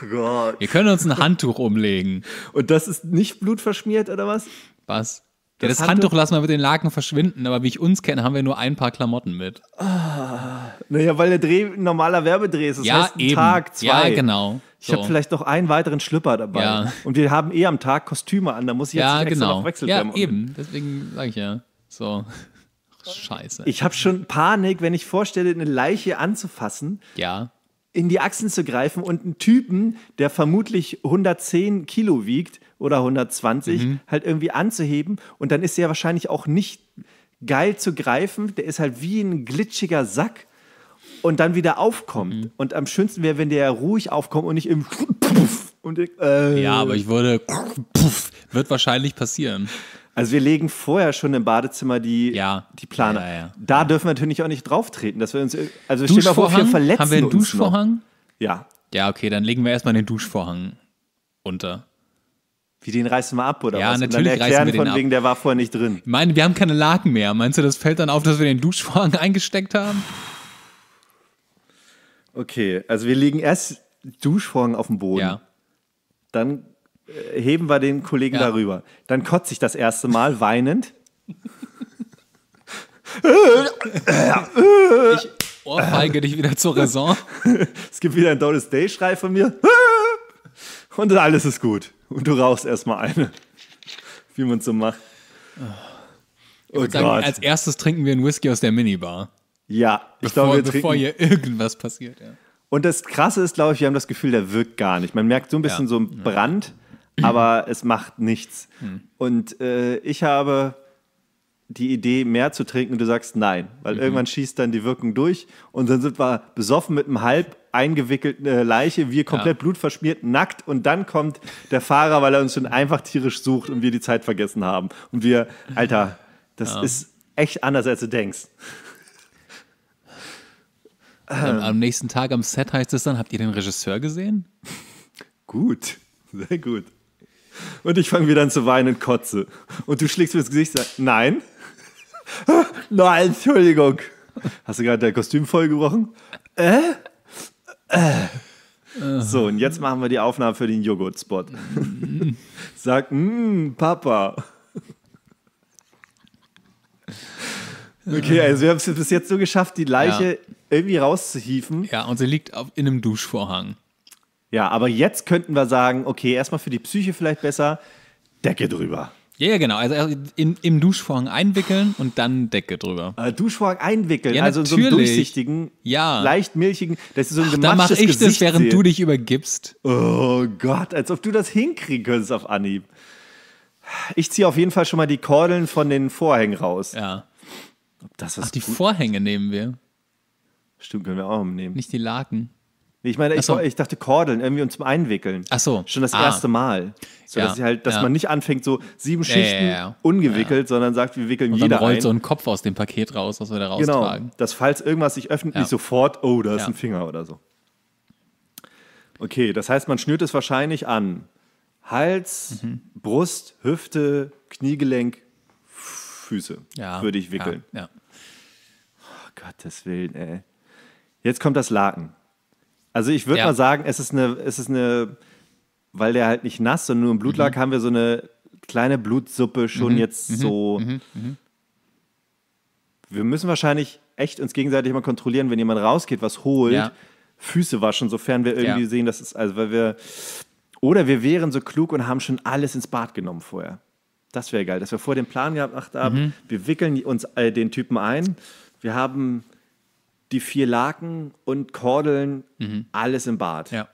Oh Gott. Wir können uns ein Handtuch umlegen. Und das ist nicht blutverschmiert oder was? Was? Das, ja, das Handtuch, Handtuch lassen wir mit den Laken verschwinden, aber wie ich uns kenne, haben wir nur ein paar Klamotten mit. Ah, naja, weil der Dreh ein normaler Werbedreh ist. Das ja, heißt, ein Tag, zwei. Ja, genau. Ich so. habe vielleicht noch einen weiteren Schlüpper dabei. Ja. Und wir haben eh am Tag Kostüme an, da muss ich jetzt ja, extra genau. noch wechseln. Ja, eben. Deswegen sage ich ja. So. Scheiße. Ich habe schon Panik, wenn ich vorstelle, eine Leiche anzufassen. Ja in die Achsen zu greifen und einen Typen, der vermutlich 110 Kilo wiegt oder 120, mhm. halt irgendwie anzuheben. Und dann ist er wahrscheinlich auch nicht geil zu greifen. Der ist halt wie ein glitschiger Sack und dann wieder aufkommt. Mhm. Und am schönsten wäre, wenn der ruhig aufkommt und nicht im und ich, äh, Ja, aber ich würde wird wahrscheinlich passieren. Also wir legen vorher schon im Badezimmer die, ja. die Plane. Ja, ja, da dürfen wir natürlich auch nicht drauf treten, dass wir uns also stehen wir vor, wir verletzen Haben wir einen Duschvorhang? Ja. Ja, okay, dann legen wir erstmal den Duschvorhang unter. Wie den reißen wir ab oder ja, was? Natürlich und dann erklären wir den von ab. wegen, der war vorher nicht drin. Ich meine, wir haben keine Laken mehr. Meinst du, das fällt dann auf, dass wir den Duschvorhang eingesteckt haben? Okay, also wir legen erst Duschvorhang auf den Boden. Ja. Dann äh, heben wir den Kollegen ja. darüber. Dann kotze ich das erste Mal weinend. ich ohrfeige dich wieder zur Raison. es gibt wieder ein Doris Day-Schrei von mir. Und alles ist gut. Und du rauchst erstmal eine. Wie man so macht. Oh sagen, als erstes trinken wir einen Whisky aus der Minibar. Ja, ich bevor, glaube, wir trinken. Bevor hier irgendwas passiert, ja. Und das Krasse ist, glaube ich, wir haben das Gefühl, der wirkt gar nicht. Man merkt so ein bisschen ja. so einen mhm. Brand, aber es macht nichts. Hm. Und äh, ich habe die Idee, mehr zu trinken und du sagst nein, weil mhm. irgendwann schießt dann die Wirkung durch und dann sind wir besoffen mit einem halb eingewickelten äh, Leiche, wir komplett ja. blutverschmiert, nackt und dann kommt der Fahrer, weil er uns schon einfach tierisch sucht und wir die Zeit vergessen haben. Und wir, Alter, das ja. ist echt anders, als du denkst. Am, am nächsten Tag am Set heißt es dann, habt ihr den Regisseur gesehen? Gut, sehr gut. Und ich fange wieder an zu weinen und kotze. Und du schlägst mir das Gesicht und sagst, nein. nein, Entschuldigung. Hast du gerade dein Kostüm vollgebrochen? Äh? Äh. So, und jetzt machen wir die Aufnahme für den Joghurt-Spot. Sag, mmm, Papa. Okay, also wir haben es bis jetzt so geschafft, die Leiche ja. irgendwie rauszuhieven. Ja, und sie liegt auf, in einem Duschvorhang. Ja, aber jetzt könnten wir sagen, okay, erstmal für die Psyche vielleicht besser, Decke drüber. Ja, ja, genau. Also, also in, im Duschvorhang einwickeln und dann Decke drüber. Äh, Duschvorhang einwickeln, ja, also natürlich. so einen durchsichtigen, ja. leicht milchigen, das ist so ein Ach, Da mache ich Gesicht das, während sehen. du dich übergibst. Oh Gott, als ob du das hinkriegen könntest auf Anhieb. Ich ziehe auf jeden Fall schon mal die Kordeln von den Vorhängen raus. Ja. Ob das was Ach, die Vorhänge nehmen wir. Stimmt, können wir auch nehmen. Nicht die Laken. Ich meine, ich, so. ich, dachte Kordeln irgendwie und zum Einwickeln. Ach so. Schon das ah. erste Mal. So, ja. dass, halt, dass ja. man nicht anfängt, so sieben Schichten ja, ungewickelt, sondern sagt, wir wickeln jeder und dann rollt ein. so ein Kopf aus dem Paket raus, was wir da genau, raustragen. Genau, dass falls irgendwas sich öffnet, nicht sofort, oh, da ist ein Finger oder so. Okay, das heißt, man schnürt es wahrscheinlich an. Hals, mhm. Brust, Hüfte, Kniegelenk, Füße würde ich wickeln. Ja, ja. Oh, Gottes Willen, ey. Jetzt kommt das Laken. Also ich würde ja. mal sagen, es ist eine, es ist eine, weil der halt nicht nass, sondern nur im Blut mhm. lag, haben wir so eine kleine Blutsuppe schon mhm. jetzt mhm. so. Mhm. mhm. Wir müssen wahrscheinlich echt uns gegenseitig mal kontrollieren, wenn jemand rausgeht, was holt, ja. Füße waschen, sofern wir irgendwie ja. sehen, dass es, also weil wir, oder wir wären so klug und haben schon alles ins Bad genommen vorher. Das wäre geil, dass wir vor den Plan gemacht haben, mhm. wir wickeln uns äh, den Typen ein, wir haben die vier Laken und Kordeln, mhm. alles im Bad. Ja.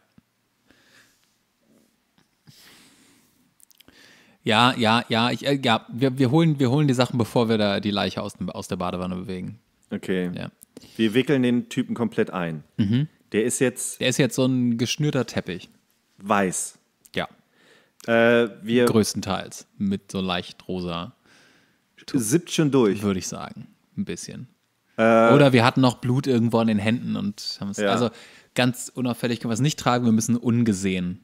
Ja, ja, ja, ich, äh, ja wir, wir, holen, wir holen die Sachen, bevor wir da die Leiche aus, dem, aus der Badewanne bewegen. Okay. Ja. Wir wickeln den Typen komplett ein. Mhm. Der ist jetzt. Der ist jetzt so ein geschnürter Teppich. Weiß. Ja. Äh, wir Größtenteils. Mit so leicht rosa. Sippt schon durch. Würde ich sagen. Ein bisschen. Äh, Oder wir hatten noch Blut irgendwo an den Händen und haben es. Ja. Also ganz unauffällig können wir es nicht tragen, wir müssen ungesehen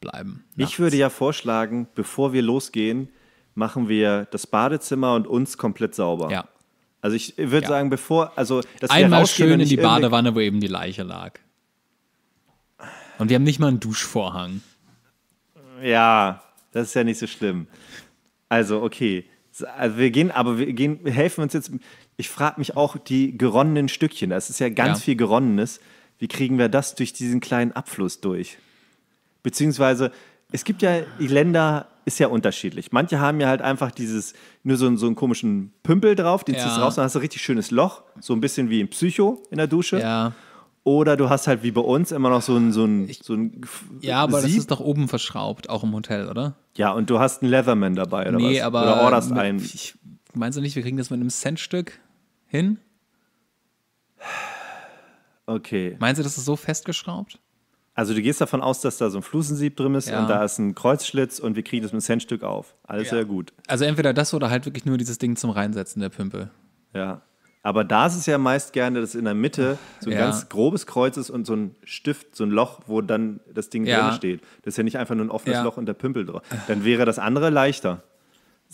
bleiben. Nachts. Ich würde ja vorschlagen, bevor wir losgehen, machen wir das Badezimmer und uns komplett sauber. Ja. Also ich würde ja. sagen, bevor, also dass einmal schön in die Badewanne, wo eben die Leiche lag. Und wir haben nicht mal einen Duschvorhang. Ja, das ist ja nicht so schlimm. Also okay, also wir gehen, aber wir gehen, helfen uns jetzt ich frage mich auch die geronnenen Stückchen. Es ist ja ganz ja. viel Geronnenes. Wie kriegen wir das durch diesen kleinen Abfluss durch? Beziehungsweise, es gibt ja die Länder, ist ja unterschiedlich. Manche haben ja halt einfach dieses, nur so, so einen komischen Pümpel drauf, den ja. ziehst raus, dann hast du ein richtig schönes Loch, so ein bisschen wie ein Psycho in der Dusche. Ja. Oder du hast halt wie bei uns immer noch so ein. So ein, ich, so ein ja, aber Sieb. das ist doch oben verschraubt, auch im Hotel, oder? Ja, und du hast einen Leatherman dabei, oder nee, was? Aber oder orderst einen. Ich, meinst du nicht, wir kriegen das mit einem Centstück? hin. Okay. Meinst du, das ist so festgeschraubt? Also du gehst davon aus, dass da so ein Flusensieb drin ist ja. und da ist ein Kreuzschlitz und wir kriegen das mit einem Centstück auf. Alles ja. ja gut. Also entweder das oder halt wirklich nur dieses Ding zum Reinsetzen der Pümpel. Ja. Aber da ist es ja meist gerne, dass in der Mitte so ein ja. ganz grobes Kreuz ist und so ein Stift, so ein Loch, wo dann das Ding ja. drin steht. Das ist ja nicht einfach nur ein offenes ja. Loch und der Pümpel drauf. Dann wäre das andere leichter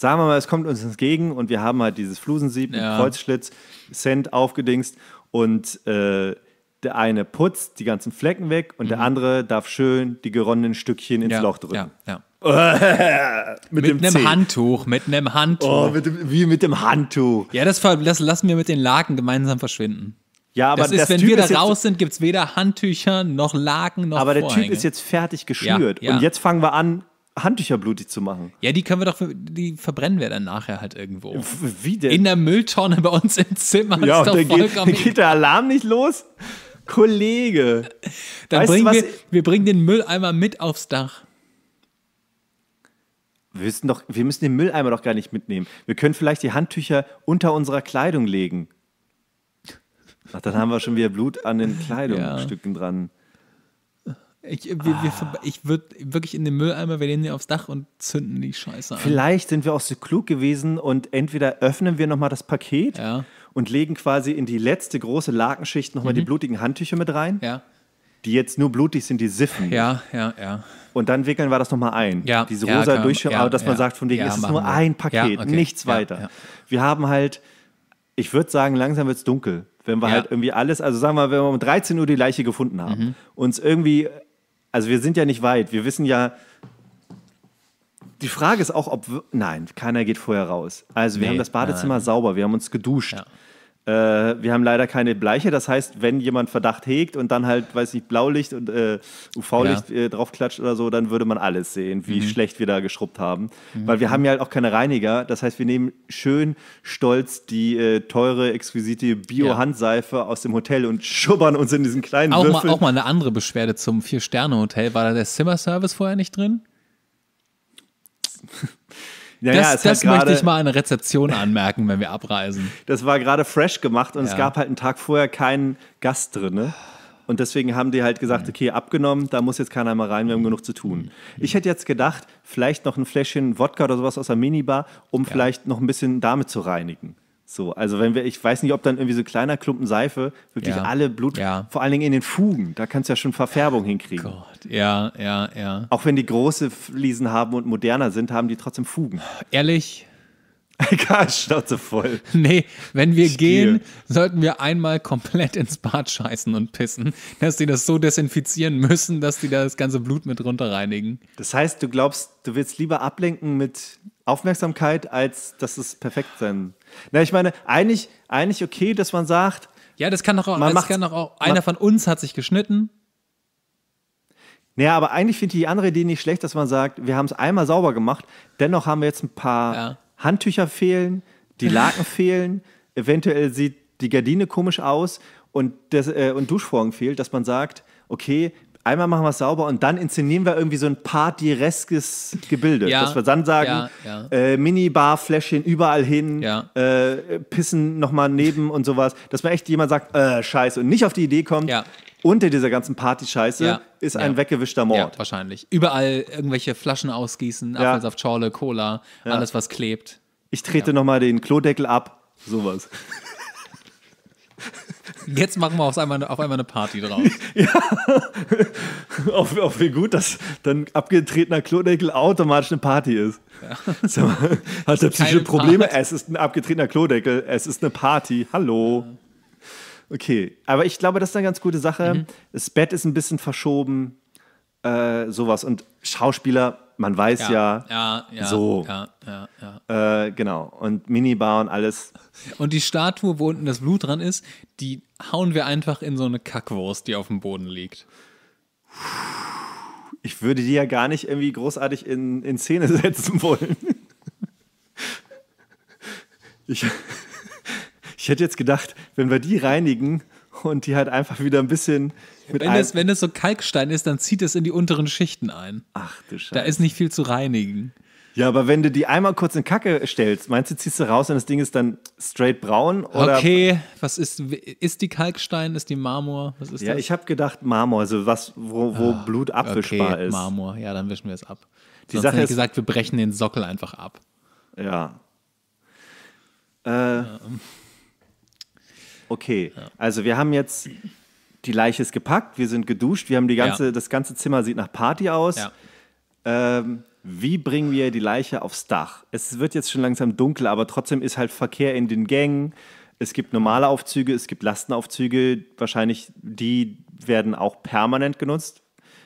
sagen wir mal, es kommt uns entgegen und wir haben halt dieses Flusensieb ja. mit Kreuzschlitz, Cent aufgedingst und äh, der eine putzt die ganzen Flecken weg und mhm. der andere darf schön die geronnenen Stückchen ins ja, Loch drücken. Ja, ja. mit, mit einem Handtuch, mit einem Handtuch. Oh, mit dem, wie mit dem Handtuch. Ja, das, das, lassen wir mit den Laken gemeinsam verschwinden. Ja, aber das ist, das wenn typ wir da raus sind, gibt es weder Handtücher noch Laken noch Aber Vorhänge. der Typ ist jetzt fertig geschnürt. Und jetzt fangen wir an, Handtücher blutig zu machen. Ja, die können wir doch, die verbrennen wir dann nachher halt irgendwo. Wie denn? In der Mülltonne bei uns im Zimmer. Ja, und dann geht, geht der Alarm nicht los. Kollege. Dann weißt bringen du, wir, wir bringen den Mülleimer mit aufs Dach. Wir müssen, doch, wir müssen den Mülleimer doch gar nicht mitnehmen. Wir können vielleicht die Handtücher unter unserer Kleidung legen. Ach, dann haben wir schon wieder Blut an den Kleidungsstücken ja. dran. Ich, wir, ah. wir, ich würde wirklich in den Mülleimer, wir nehmen den aufs Dach und zünden die Scheiße an. Vielleicht sind wir auch so klug gewesen und entweder öffnen wir nochmal das Paket ja. und legen quasi in die letzte große Lakenschicht nochmal mhm. die blutigen Handtücher mit rein. Ja. Die jetzt nur blutig sind, die siffen. Ja, ja, ja. Und dann wickeln wir das nochmal ein. Ja, Diese rosa ja, Durchschirm, aber dass man sagt, von wegen, es ist nur wir. ein Paket, okay. nichts weiter. Wir haben halt, ich würde sagen, langsam wird es dunkel. Wenn wir halt irgendwie alles, also sagen wir mal, wenn wir um 13 Uhr die Leiche gefunden haben, mhm. uns irgendwie also wir sind ja nicht weit. Wir wissen ja, die Frage ist auch, ob. nein, keiner geht vorher raus. Also, wir nee, haben das Badezimmer nein. sauber, wir haben uns geduscht. Ja. Äh, wir haben leider keine Bleiche. Das heißt, wenn jemand Verdacht hegt und dann halt, weiß nicht, Blaulicht und äh, UV-Licht ja. äh, draufklatscht oder so, dann würde man alles sehen, wie mhm. schlecht wir da geschrubbt haben. Mhm. Weil wir haben ja halt auch keine Reiniger. Das heißt, wir nehmen schön stolz die äh, teure, exquisite Bio-Handseife ja. aus dem Hotel und schubbern uns in diesen kleinen auch Würfel. Mal, auch mal eine andere Beschwerde zum Vier-Sterne-Hotel. War da der Zimmerservice vorher nicht drin? Ja, das, ja, das grade, möchte ich mal an Rezeption anmerken, wenn wir abreisen. Das war gerade fresh gemacht und ja. es gab halt einen Tag vorher keinen Gast drin. Ne? Und deswegen haben die halt gesagt, mhm. okay, abgenommen, da muss jetzt keiner mehr rein, wir haben genug zu tun. Mhm. Ich hätte jetzt gedacht, vielleicht noch ein Fläschchen Wodka oder sowas aus der Minibar, um ja. vielleicht noch ein bisschen damit zu reinigen. So, also wenn wir, ich weiß nicht, ob dann irgendwie so kleiner Klumpen Seife wirklich ja. alle Blut, ja. vor allen Dingen in den Fugen, da kannst du ja schon Verfärbung hinkriegen. Gott, ja, ja, ja. Auch wenn die große Fliesen haben und moderner sind, haben die trotzdem Fugen. Ehrlich? Egal, Schnauze voll. Nee, wenn wir Stier. gehen, sollten wir einmal komplett ins Bad scheißen und pissen, dass die das so desinfizieren müssen, dass die da das ganze Blut mit runter reinigen. Das heißt, du glaubst, du willst lieber ablenken mit Aufmerksamkeit, als dass es perfekt sein na, ich meine, eigentlich, eigentlich okay, dass man sagt. Ja, das kann doch auch, man das kann doch auch einer von uns hat sich geschnitten. Naja, aber eigentlich finde ich die andere Idee nicht schlecht, dass man sagt, wir haben es einmal sauber gemacht, dennoch haben wir jetzt ein paar ja. Handtücher fehlen, die Laken fehlen, eventuell sieht die Gardine komisch aus und, das, äh, und Duschvorhang fehlt, dass man sagt, okay, einmal machen wir es sauber und dann inszenieren wir irgendwie so ein partyreskes Gebilde. Ja, dass wir dann sagen, ja, ja. äh, Minibar-Fläschchen überall hin, ja. äh, Pissen nochmal neben und sowas. Dass man echt jemand sagt, äh, scheiße, und nicht auf die Idee kommt, unter dieser ganzen Partyscheiße ja. ist ein ja. weggewischter Mord. Ja, wahrscheinlich. Überall irgendwelche Flaschen ausgießen, auf Schorle, Cola, alles was klebt. Ich trete ja. nochmal den Klodeckel ab, sowas. Jetzt machen wir auf einmal, auf einmal eine Party draus. ja. Auch, auf, wie gut, dass dann abgetretener Klodeckel automatisch eine Party ist. Ja. Mal, hat er psychische Probleme? Party. Es ist ein abgetretener Klodeckel. Es ist eine Party. Hallo. Okay, aber ich glaube, das ist eine ganz gute Sache. Mhm. Das Bett ist ein bisschen verschoben, äh, sowas. Und Schauspieler man weiß ja, ja, ja so. Äh, genau. Und Minibar und alles. Und die Statue, wo unten das Blut dran ist, die hauen wir einfach in so eine Kackwurst, die auf dem Boden liegt. Ich würde die ja gar nicht irgendwie großartig in, in Szene setzen wollen. Ich, ich hätte jetzt gedacht, wenn wir die reinigen, und die halt einfach wieder ein bisschen mit wenn es, wenn es so Kalkstein ist, dann zieht es in die unteren Schichten ein. Ach du Scheiße. Da ist nicht viel zu reinigen. Ja, aber wenn du die einmal kurz in Kacke stellst, meinst du, ziehst du raus und das Ding ist dann straight braun? Oder? Okay, was ist, ist die Kalkstein, ist die Marmor? Was ist ja, das? ich habe gedacht Marmor, also was, wo, wo oh, Blut abwischbar okay, ist. Marmor, ja, dann wischen wir es ab. Die Sonst Sache hätte ich gesagt, wir brechen den Sockel einfach ab. Ja. Äh, okay, ja. also wir haben jetzt, die Leiche ist gepackt, wir sind geduscht, wir haben die ganze, ja. das ganze Zimmer sieht nach Party aus. Ja. Ähm, wie bringen wir die Leiche aufs Dach? Es wird jetzt schon langsam dunkel, aber trotzdem ist halt Verkehr in den Gängen. Es gibt normale Aufzüge, es gibt Lastenaufzüge. Wahrscheinlich die werden auch permanent genutzt.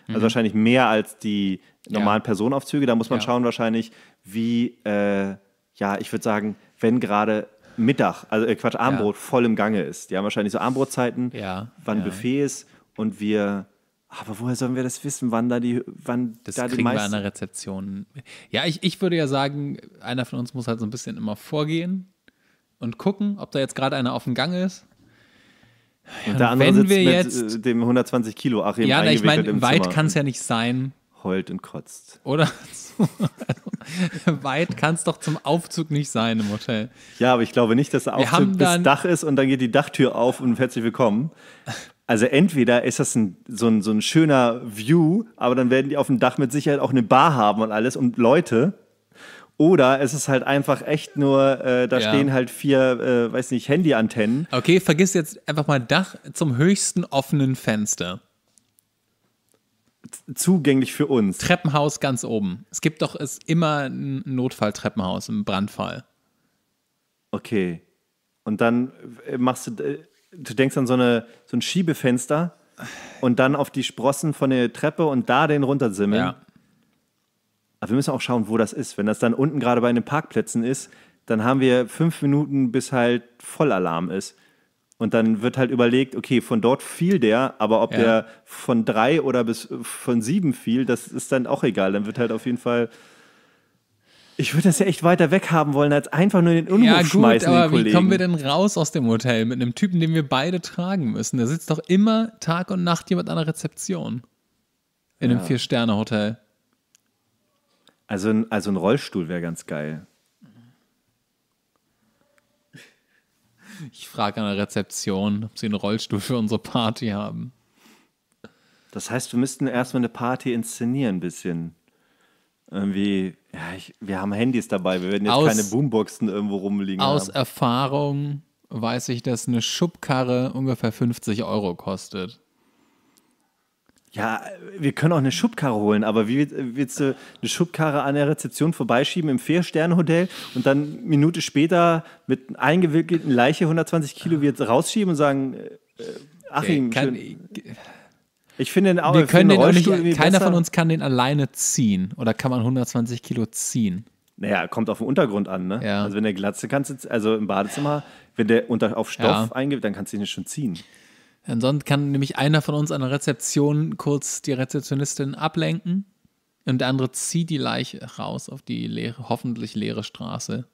Also mhm. wahrscheinlich mehr als die normalen ja. Personenaufzüge. Da muss man ja. schauen, wahrscheinlich, wie, äh, ja, ich würde sagen, wenn gerade Mittag, also äh, Quatsch, Armbrot ja. voll im Gange ist. Die haben wahrscheinlich so Armbrotzeiten, ja, wann ja. Buffet ist und wir. Ah, aber woher sollen wir das wissen, wann da die, wann das da die kriegen meisten... wir an der Rezeption. Ja, ich, ich würde ja sagen, einer von uns muss halt so ein bisschen immer vorgehen und gucken, ob da jetzt gerade einer auf dem Gang ist. Und der andere wenn sitzt wir mit jetzt, äh, dem 120 Kilo Achim Ja, na, ich meine, weit kann es ja nicht sein, heult und kotzt. Oder? Weit kann es doch zum Aufzug nicht sein im Hotel. Ja, aber ich glaube nicht, dass der Aufzug bis Dach ist und dann geht die Dachtür auf und herzlich willkommen. Also entweder ist das ein, so, ein, so ein schöner View, aber dann werden die auf dem Dach mit Sicherheit auch eine Bar haben und alles und Leute. Oder es ist halt einfach echt nur, äh, da ja. stehen halt vier, äh, weiß nicht, Handyantennen. Okay, vergiss jetzt einfach mal Dach zum höchsten offenen Fenster zugänglich für uns. Treppenhaus ganz oben. Es gibt doch es immer ein Notfalltreppenhaus im Brandfall. Okay. Und dann äh, machst du, äh, du denkst an so, eine, so ein Schiebefenster und dann auf die Sprossen von der Treppe und da den runtersimmeln. Ja. Aber wir müssen auch schauen, wo das ist. Wenn das dann unten gerade bei den Parkplätzen ist, dann haben wir fünf Minuten, bis halt Vollalarm ist. Und dann wird halt überlegt, okay, von dort fiel der, aber ob ja. der von drei oder bis äh, von sieben fiel, das ist dann auch egal. Dann wird halt auf jeden Fall. Ich würde das ja echt weiter weg haben wollen, als einfach nur den Unruf ja, gut, schmeißen. Aber den Kollegen. wie kommen wir denn raus aus dem Hotel mit einem Typen, den wir beide tragen müssen? Da sitzt doch immer Tag und Nacht jemand an der Rezeption. In einem Vier-Sterne-Hotel. Also, also ein Rollstuhl wäre ganz geil. Ich frage an der Rezeption, ob sie einen Rollstuhl für unsere Party haben. Das heißt, wir müssten erstmal eine Party inszenieren, ein bisschen. Irgendwie, ja, ich, wir haben Handys dabei, wir werden jetzt aus, keine Boomboxen irgendwo rumliegen. Aus haben. Erfahrung weiß ich, dass eine Schubkarre ungefähr 50 Euro kostet. Ja, wir können auch eine Schubkarre holen, aber wie willst du eine Schubkarre an der Rezeption vorbeischieben im Vier-Sterne-Hotel und dann eine Minute später mit eingewickelten Leiche 120 Kilo wird rausschieben und sagen, äh, äh Achim, kann, schön, ich finde den auch. Wir können den Rollstuhl nicht, keiner besser. von uns kann den alleine ziehen oder kann man 120 Kilo ziehen. Naja, kommt auf den Untergrund an, ne? Ja. Also wenn der Glatze kannst du, also im Badezimmer, wenn der unter auf Stoff ja. eingibt, dann kannst du ihn schon ziehen. Ansonsten kann nämlich einer von uns an der Rezeption kurz die Rezeptionistin ablenken und der andere zieht die Leiche raus auf die leere, hoffentlich leere Straße.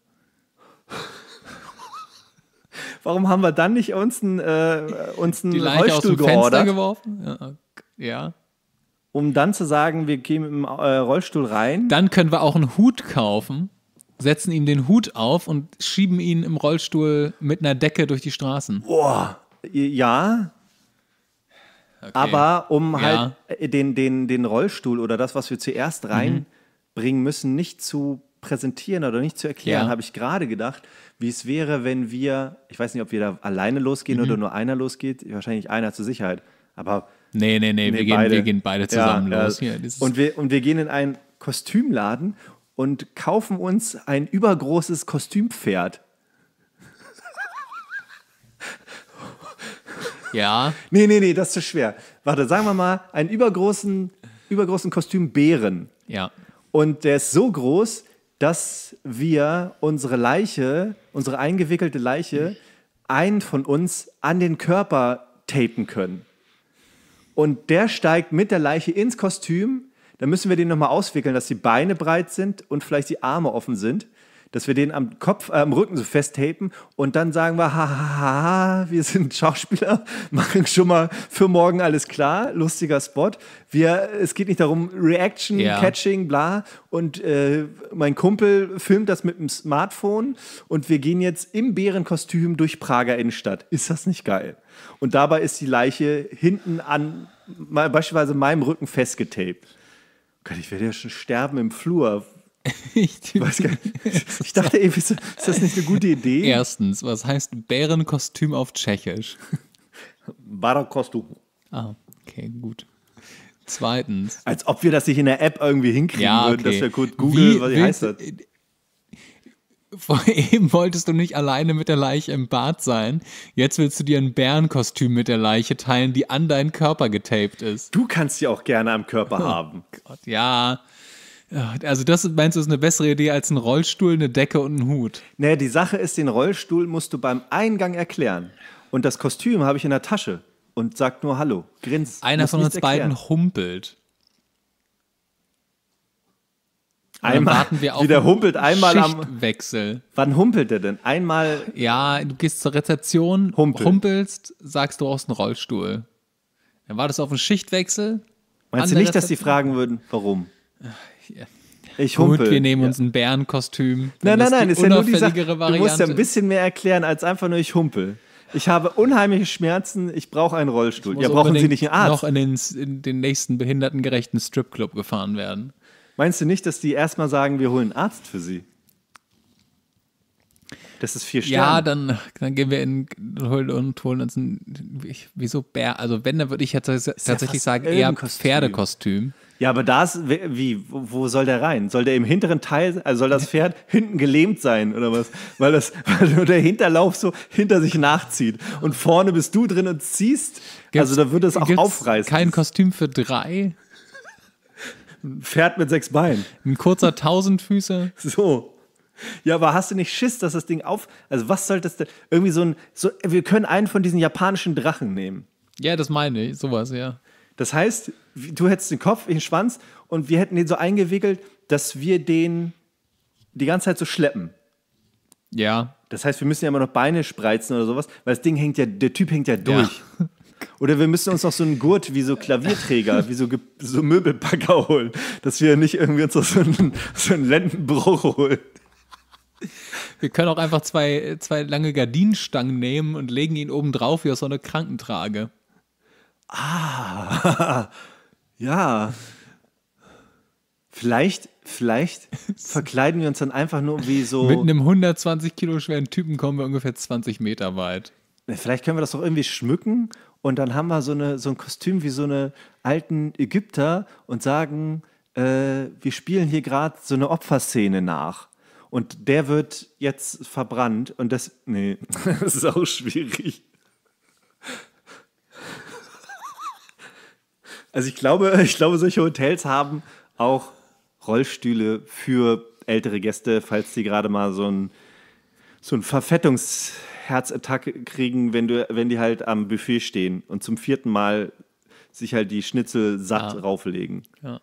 Warum haben wir dann nicht uns einen, äh, uns die Leiche Rollstuhl aus dem geordert? Fenster geworfen? Ja. Um dann zu sagen, wir gehen im äh, Rollstuhl rein. Dann können wir auch einen Hut kaufen, setzen ihm den Hut auf und schieben ihn im Rollstuhl mit einer Decke durch die Straßen. Boah, ja, Okay. Aber um ja. halt äh, den, den, den Rollstuhl oder das, was wir zuerst mhm. reinbringen mhm. müssen, nicht zu präsentieren oder nicht zu erklären, ja. habe ich gerade gedacht, wie es wäre, wenn wir, ich weiß nicht, ob wir da alleine losgehen mhm. oder nur einer losgeht, wahrscheinlich einer zur Sicherheit, aber. Nee, nee, nee, nee wir, Gehen, wir gehen beide zusammen ja, los. und, wir, und wir gehen in einen Kostümladen und kaufen uns ein übergroßes Kostümpferd Ja. nee, nee, nee, das ist zu schwer. Warte, sagen wir mal, einen übergroßen, übergroßen Bären. Ja. Und der ist so groß, dass wir unsere Leiche, unsere eingewickelte Leiche, einen von uns an den Körper tapen können. Und der steigt mit der Leiche ins Kostüm. Dann müssen wir den nochmal auswickeln, dass die Beine breit sind und vielleicht die Arme offen sind dass wir den am Kopf, äh, am Rücken so festtapen und dann sagen wir, hahaha, wir sind Schauspieler, machen schon mal für morgen alles klar, lustiger Spot. Wir, es geht nicht darum, Reaction, ja. Catching, bla. Und äh, mein Kumpel filmt das mit dem Smartphone und wir gehen jetzt im Bärenkostüm durch Prager Innenstadt. Ist das nicht geil? Und dabei ist die Leiche hinten an beispielsweise meinem Rücken festgetaped. Gott, ich werde ja schon sterben im Flur ich, ich, dachte, ey, ist, das nicht eine gute Idee? Erstens, was heißt Bärenkostüm auf Tschechisch? Bärenkostüm. Ah, okay, gut. Zweitens. Als ob wir das nicht in der App irgendwie hinkriegen ja, okay. würden, dass wir kurz googeln, was die heißt das. Vor eben wolltest du nicht alleine mit der Leiche im Bad sein. Jetzt willst du dir ein Bärenkostüm mit der Leiche teilen, die an deinen Körper getaped ist. Du kannst sie auch gerne am Körper oh haben. Gott, ja also das meinst du ist eine bessere Idee als ein Rollstuhl, eine Decke und ein Hut? Nee, die Sache ist, den Rollstuhl musst du beim Eingang erklären. Und das Kostüm habe ich in der Tasche und sagt nur Hallo, grinst. Einer von uns beiden humpelt. Einmal warten wir auf wieder humpelt einmal am Wechsel. Wann humpelt er denn? Einmal. Ja, du gehst zur Rezeption, humpelt. humpelst, sagst du brauchst einen Rollstuhl. Dann wartest du auf einen Schichtwechsel. Meinst du nicht, Rezeption? dass die fragen würden, warum? Ich humpel. Gut, wir nehmen ja. uns ein Bärenkostüm. Nein, nein, nein, ist ja nur die Sache, Variante. Du musst ja ein bisschen mehr erklären als einfach nur ich humpel. Ich habe unheimliche Schmerzen, ich brauche einen Rollstuhl. Ja, brauchen Sie nicht einen Arzt. noch in den, in den nächsten behindertengerechten Stripclub gefahren werden. Meinst du nicht, dass die erstmal sagen, wir holen einen Arzt für Sie? Das ist vier Sterne. Ja, dann, dann gehen wir in und holen uns ein. Ich, wieso Bär? Also, wenn, dann würde ich jetzt tatsächlich sagen, eher Pferdekostüm. Ja, aber da ist, wie, wo soll der rein? Soll der im hinteren Teil, also soll das Pferd hinten gelähmt sein oder was? Weil, das, weil nur der Hinterlauf so hinter sich nachzieht und vorne bist du drin und ziehst. Gibt's, also da würde es auch aufreißen. Kein Kostüm für drei? Ein Pferd mit sechs Beinen. Ein kurzer Tausendfüßer. So. Ja, aber hast du nicht Schiss, dass das Ding auf. Also, was soll das denn? Irgendwie so ein. So, wir können einen von diesen japanischen Drachen nehmen. Ja, das meine ich, sowas, ja. Das heißt, du hättest den Kopf, ich den Schwanz und wir hätten den so eingewickelt, dass wir den die ganze Zeit so schleppen. Ja. Das heißt, wir müssen ja immer noch Beine spreizen oder sowas, weil das Ding hängt ja, der Typ hängt ja durch. Ja. Oder wir müssen uns noch so einen Gurt wie so Klavierträger, wie so, so Möbelpacker holen, dass wir nicht irgendwie uns so einen, so einen Lendenbruch holen. Wir können auch einfach zwei, zwei lange Gardinenstangen nehmen und legen ihn oben drauf wie aus so einer Krankentrage. Ah, Ja. Vielleicht, vielleicht verkleiden wir uns dann einfach nur wie so. Mit einem 120 Kilo schweren Typen kommen wir ungefähr 20 Meter weit. Vielleicht können wir das doch irgendwie schmücken und dann haben wir so, eine, so ein Kostüm wie so eine alten Ägypter und sagen, äh, wir spielen hier gerade so eine Opferszene nach. Und der wird jetzt verbrannt und das. Nee. das ist auch schwierig. Also ich glaube, ich glaube, solche Hotels haben auch Rollstühle für ältere Gäste, falls die gerade mal so ein so ein Verfettungsherzattacke kriegen, wenn du, wenn die halt am Buffet stehen und zum vierten Mal sich halt die Schnitzel satt ja. rauflegen. Ja.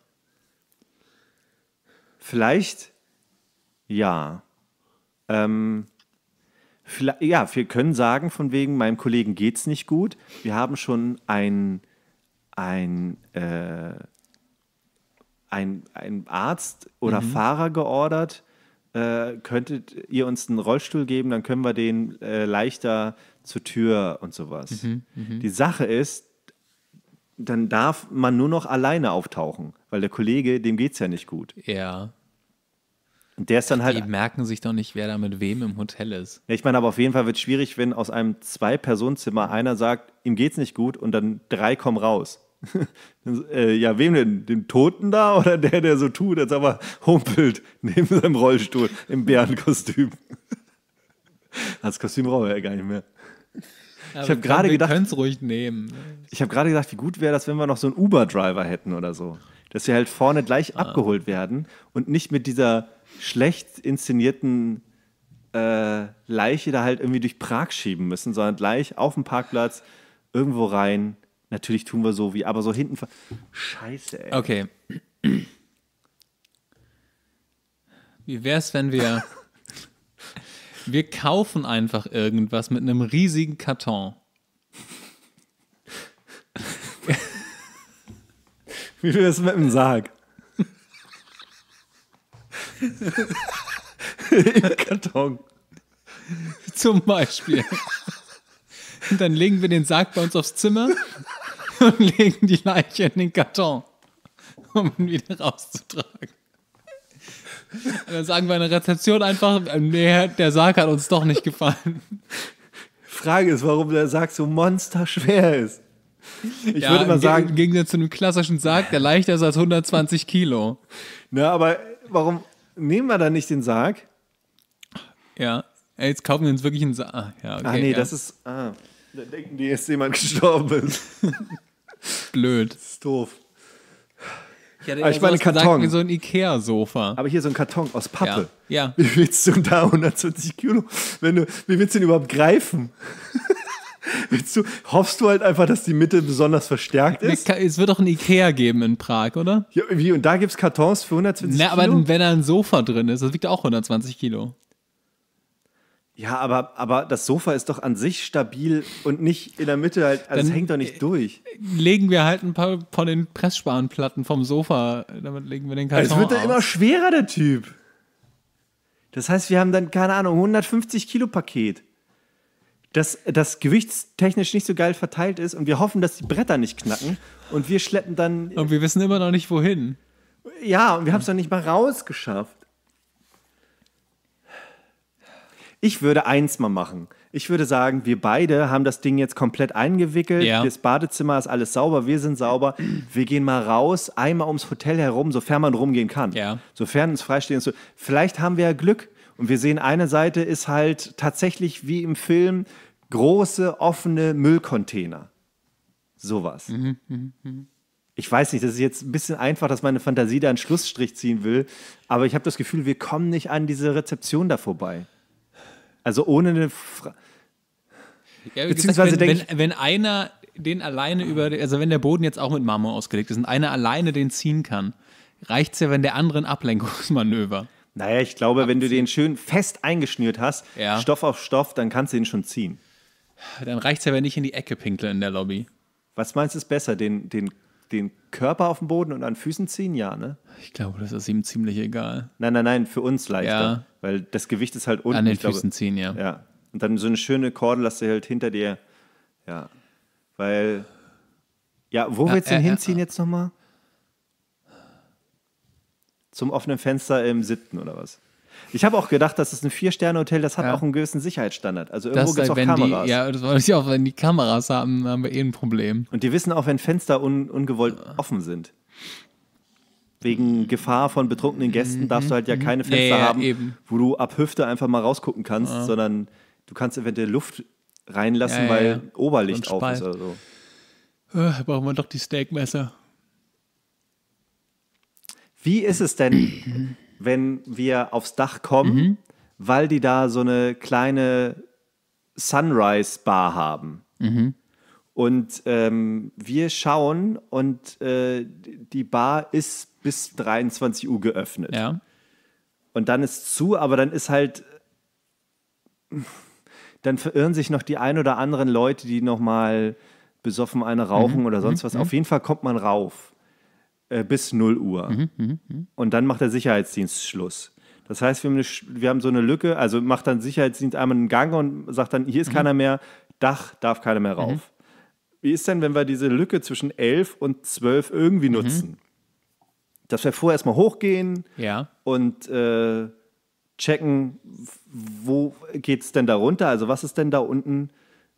Vielleicht, ja. Ähm, ja, wir können sagen, von wegen meinem Kollegen geht's nicht gut. Wir haben schon ein ein, äh, ein, ein Arzt oder mhm. Fahrer geordert. Äh, könntet ihr uns einen Rollstuhl geben, dann können wir den äh, leichter zur Tür und sowas. Mhm, mh. Die Sache ist, dann darf man nur noch alleine auftauchen, weil der Kollege, dem geht es ja nicht gut. Ja. Und der ist dann halt. Die merken sich doch nicht, wer da mit wem im Hotel ist. Ich meine, aber auf jeden Fall wird es schwierig, wenn aus einem Zwei-Personen-Zimmer einer sagt, ihm geht's nicht gut und dann drei kommen raus. äh, ja, wem denn? Dem Toten da oder der, der so tut, als aber humpelt neben seinem Rollstuhl im Bärenkostüm? Das Kostüm brauche er ja gar nicht mehr. Ja, ich habe gerade gedacht, können ruhig nehmen. Ich habe gerade gedacht, wie gut wäre das, wenn wir noch so einen Uber-Driver hätten oder so, dass wir halt vorne gleich ah. abgeholt werden und nicht mit dieser schlecht inszenierten äh, Leiche da halt irgendwie durch Prag schieben müssen, sondern gleich auf dem Parkplatz irgendwo rein Natürlich tun wir so wie, aber so hinten. Scheiße, ey. Okay. Wie wär's, wenn wir. wir kaufen einfach irgendwas mit einem riesigen Karton. Wie wäre es mit einem Sarg. Im Karton. Zum Beispiel. Und dann legen wir den Sarg bei uns aufs Zimmer und legen die Leiche in den Karton, um ihn wieder rauszutragen. Und dann sagen wir in der Rezeption einfach, äh, nee, der Sarg hat uns doch nicht gefallen. Frage ist, warum der Sarg so monsterschwer ist. Ich ja, würde mal sagen. Im Gegensatz zu einem klassischen Sarg, der leichter ist als 120 Kilo. Na, aber warum nehmen wir da nicht den Sarg? Ja, jetzt kaufen wir uns wirklich einen Sarg. Ah, ja, okay, ah, nee, ja. das ist. Ah, da denken die, dass jemand gestorben ist. Blöd. Das ist doof. Ich, aber ich meine, Karton. Gesagt, so ein Ikea-Sofa. Aber hier so ein Karton aus Pappe. Ja. ja. Wie willst du da 120 Kilo? Wenn du, wie willst du den überhaupt greifen? willst du, hoffst du halt einfach, dass die Mitte besonders verstärkt ist? Es wird doch ein Ikea geben in Prag, oder? Ja, wie, und da gibt es Kartons für 120 Na, ne, Kilo? Na, aber wenn da ein Sofa drin ist, das wiegt auch 120 Kilo. Ja, aber, aber das Sofa ist doch an sich stabil und nicht in der Mitte halt, also es hängt doch nicht äh, durch. Legen wir halt ein paar von den Pressspanplatten vom Sofa, damit legen wir den Karton Es wird dann immer schwerer, der Typ. Das heißt, wir haben dann, keine Ahnung, 150 Kilo Paket, das, das gewichtstechnisch nicht so geil verteilt ist und wir hoffen, dass die Bretter nicht knacken und wir schleppen dann... Und wir wissen immer noch nicht, wohin. Ja, und wir haben es noch nicht mal rausgeschafft. Ich würde eins mal machen. Ich würde sagen, wir beide haben das Ding jetzt komplett eingewickelt. Ja. Das Badezimmer ist alles sauber, wir sind sauber. Wir gehen mal raus, einmal ums Hotel herum, sofern man rumgehen kann. Ja. Sofern es freistehend ist. Vielleicht haben wir ja Glück und wir sehen, eine Seite ist halt tatsächlich wie im Film große offene Müllcontainer. Sowas. Mhm, mhm, mhm. Ich weiß nicht, das ist jetzt ein bisschen einfach, dass meine Fantasie da einen Schlussstrich ziehen will, aber ich habe das Gefühl, wir kommen nicht an diese Rezeption da vorbei. Also ohne eine Fra ja, Beziehungsweise denke wenn, wenn, wenn einer den alleine über, also wenn der Boden jetzt auch mit Marmor ausgelegt ist und einer alleine den ziehen kann, reicht es ja, wenn der andere ein Ablenkungsmanöver. Naja, ich glaube, Abziehen. wenn du den schön fest eingeschnürt hast, ja. Stoff auf Stoff, dann kannst du ihn schon ziehen. Dann reicht es ja, wenn ich in die Ecke pinkle in der Lobby. Was meinst du ist besser, den, den den Körper auf dem Boden und an Füßen ziehen? Ja, ne? Ich glaube, das ist ihm ziemlich egal. Nein, nein, nein, für uns leichter. Ja. Weil das Gewicht ist halt unten. An den Füßen glaube, ziehen, ja. Ja. Und dann so eine schöne Kordel hast du halt hinter dir. Ja. Weil. Ja, wo ja, willst du äh, hinziehen äh, jetzt nochmal? Zum offenen Fenster im siebten oder was? Ich habe auch gedacht, das ist ein Vier-Sterne-Hotel, das hat ja. auch einen gewissen Sicherheitsstandard. Also irgendwo gibt es auch halt, Kameras. Die, ja, das wollte ich auch, wenn die Kameras haben, haben wir eh ein Problem. Und die wissen auch, wenn Fenster un, ungewollt offen sind. Wegen Gefahr von betrunkenen Gästen mhm. darfst du halt ja mhm, keine mhm. Fenster ja, haben, eben. wo du ab Hüfte einfach mal rausgucken kannst, ja. sondern du kannst eventuell Luft reinlassen, weil Oberlicht auf ist oder so. Äh, da brauchen wir doch die Steakmesser. Wie ist es denn? wenn wir aufs Dach kommen, mhm. weil die da so eine kleine Sunrise-Bar haben. Mhm. Und ähm, wir schauen und äh, die Bar ist bis 23 Uhr geöffnet. Ja. Und dann ist zu, aber dann ist halt. Dann verirren sich noch die ein oder anderen Leute, die nochmal besoffen eine rauchen mhm. oder sonst mhm. was. Mhm. Auf jeden Fall kommt man rauf. Äh, bis 0 Uhr. Mhm, mhm, mhm, Und dann macht der Sicherheitsdienst Schluss. Das heißt, wir haben, eine, wir haben, so eine Lücke, also macht dann Sicherheitsdienst einmal einen Gang und sagt dann, hier ist mhm. keiner mehr, Dach darf keiner mehr rauf. Mhm. Wie ist denn, wenn wir diese Lücke zwischen 11 und 12 irgendwie mhm. nutzen? Dass wir vorher erstmal hochgehen ja. und äh, checken, wo geht es denn da runter? Also was ist denn da unten?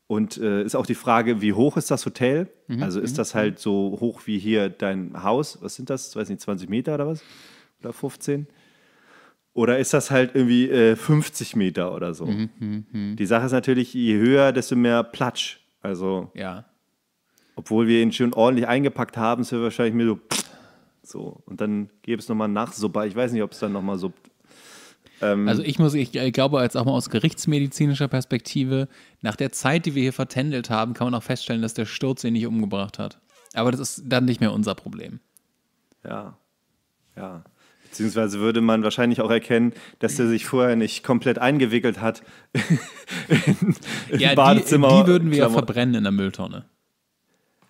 Und äh, ist auch die Frage, wie hoch ist das Hotel? Mhm, also ist mhm, das halt mhm. so hoch wie hier dein Haus? Was sind das? Ich weiß nicht, 20 Meter oder was? Oder 15? Oder ist das halt irgendwie äh, 50 Meter oder so? Mhm, mhm, die Sache ist natürlich, je höher, desto mehr Platsch. Also, ja. obwohl wir ihn schön ordentlich eingepackt haben, ist er wahrscheinlich mir so. So, und dann gäbe es nochmal Nachsuppe. Ich weiß nicht, ob es dann nochmal so ähm, also ich muss, ich, ich glaube, jetzt auch mal aus gerichtsmedizinischer Perspektive, nach der Zeit, die wir hier vertändelt haben, kann man auch feststellen, dass der Sturz ihn nicht umgebracht hat. Aber das ist dann nicht mehr unser Problem. Ja, ja. Beziehungsweise würde man wahrscheinlich auch erkennen, dass er sich vorher nicht komplett eingewickelt hat im ja, Badezimmer. Die, die würden wir ja verbrennen in der Mülltonne.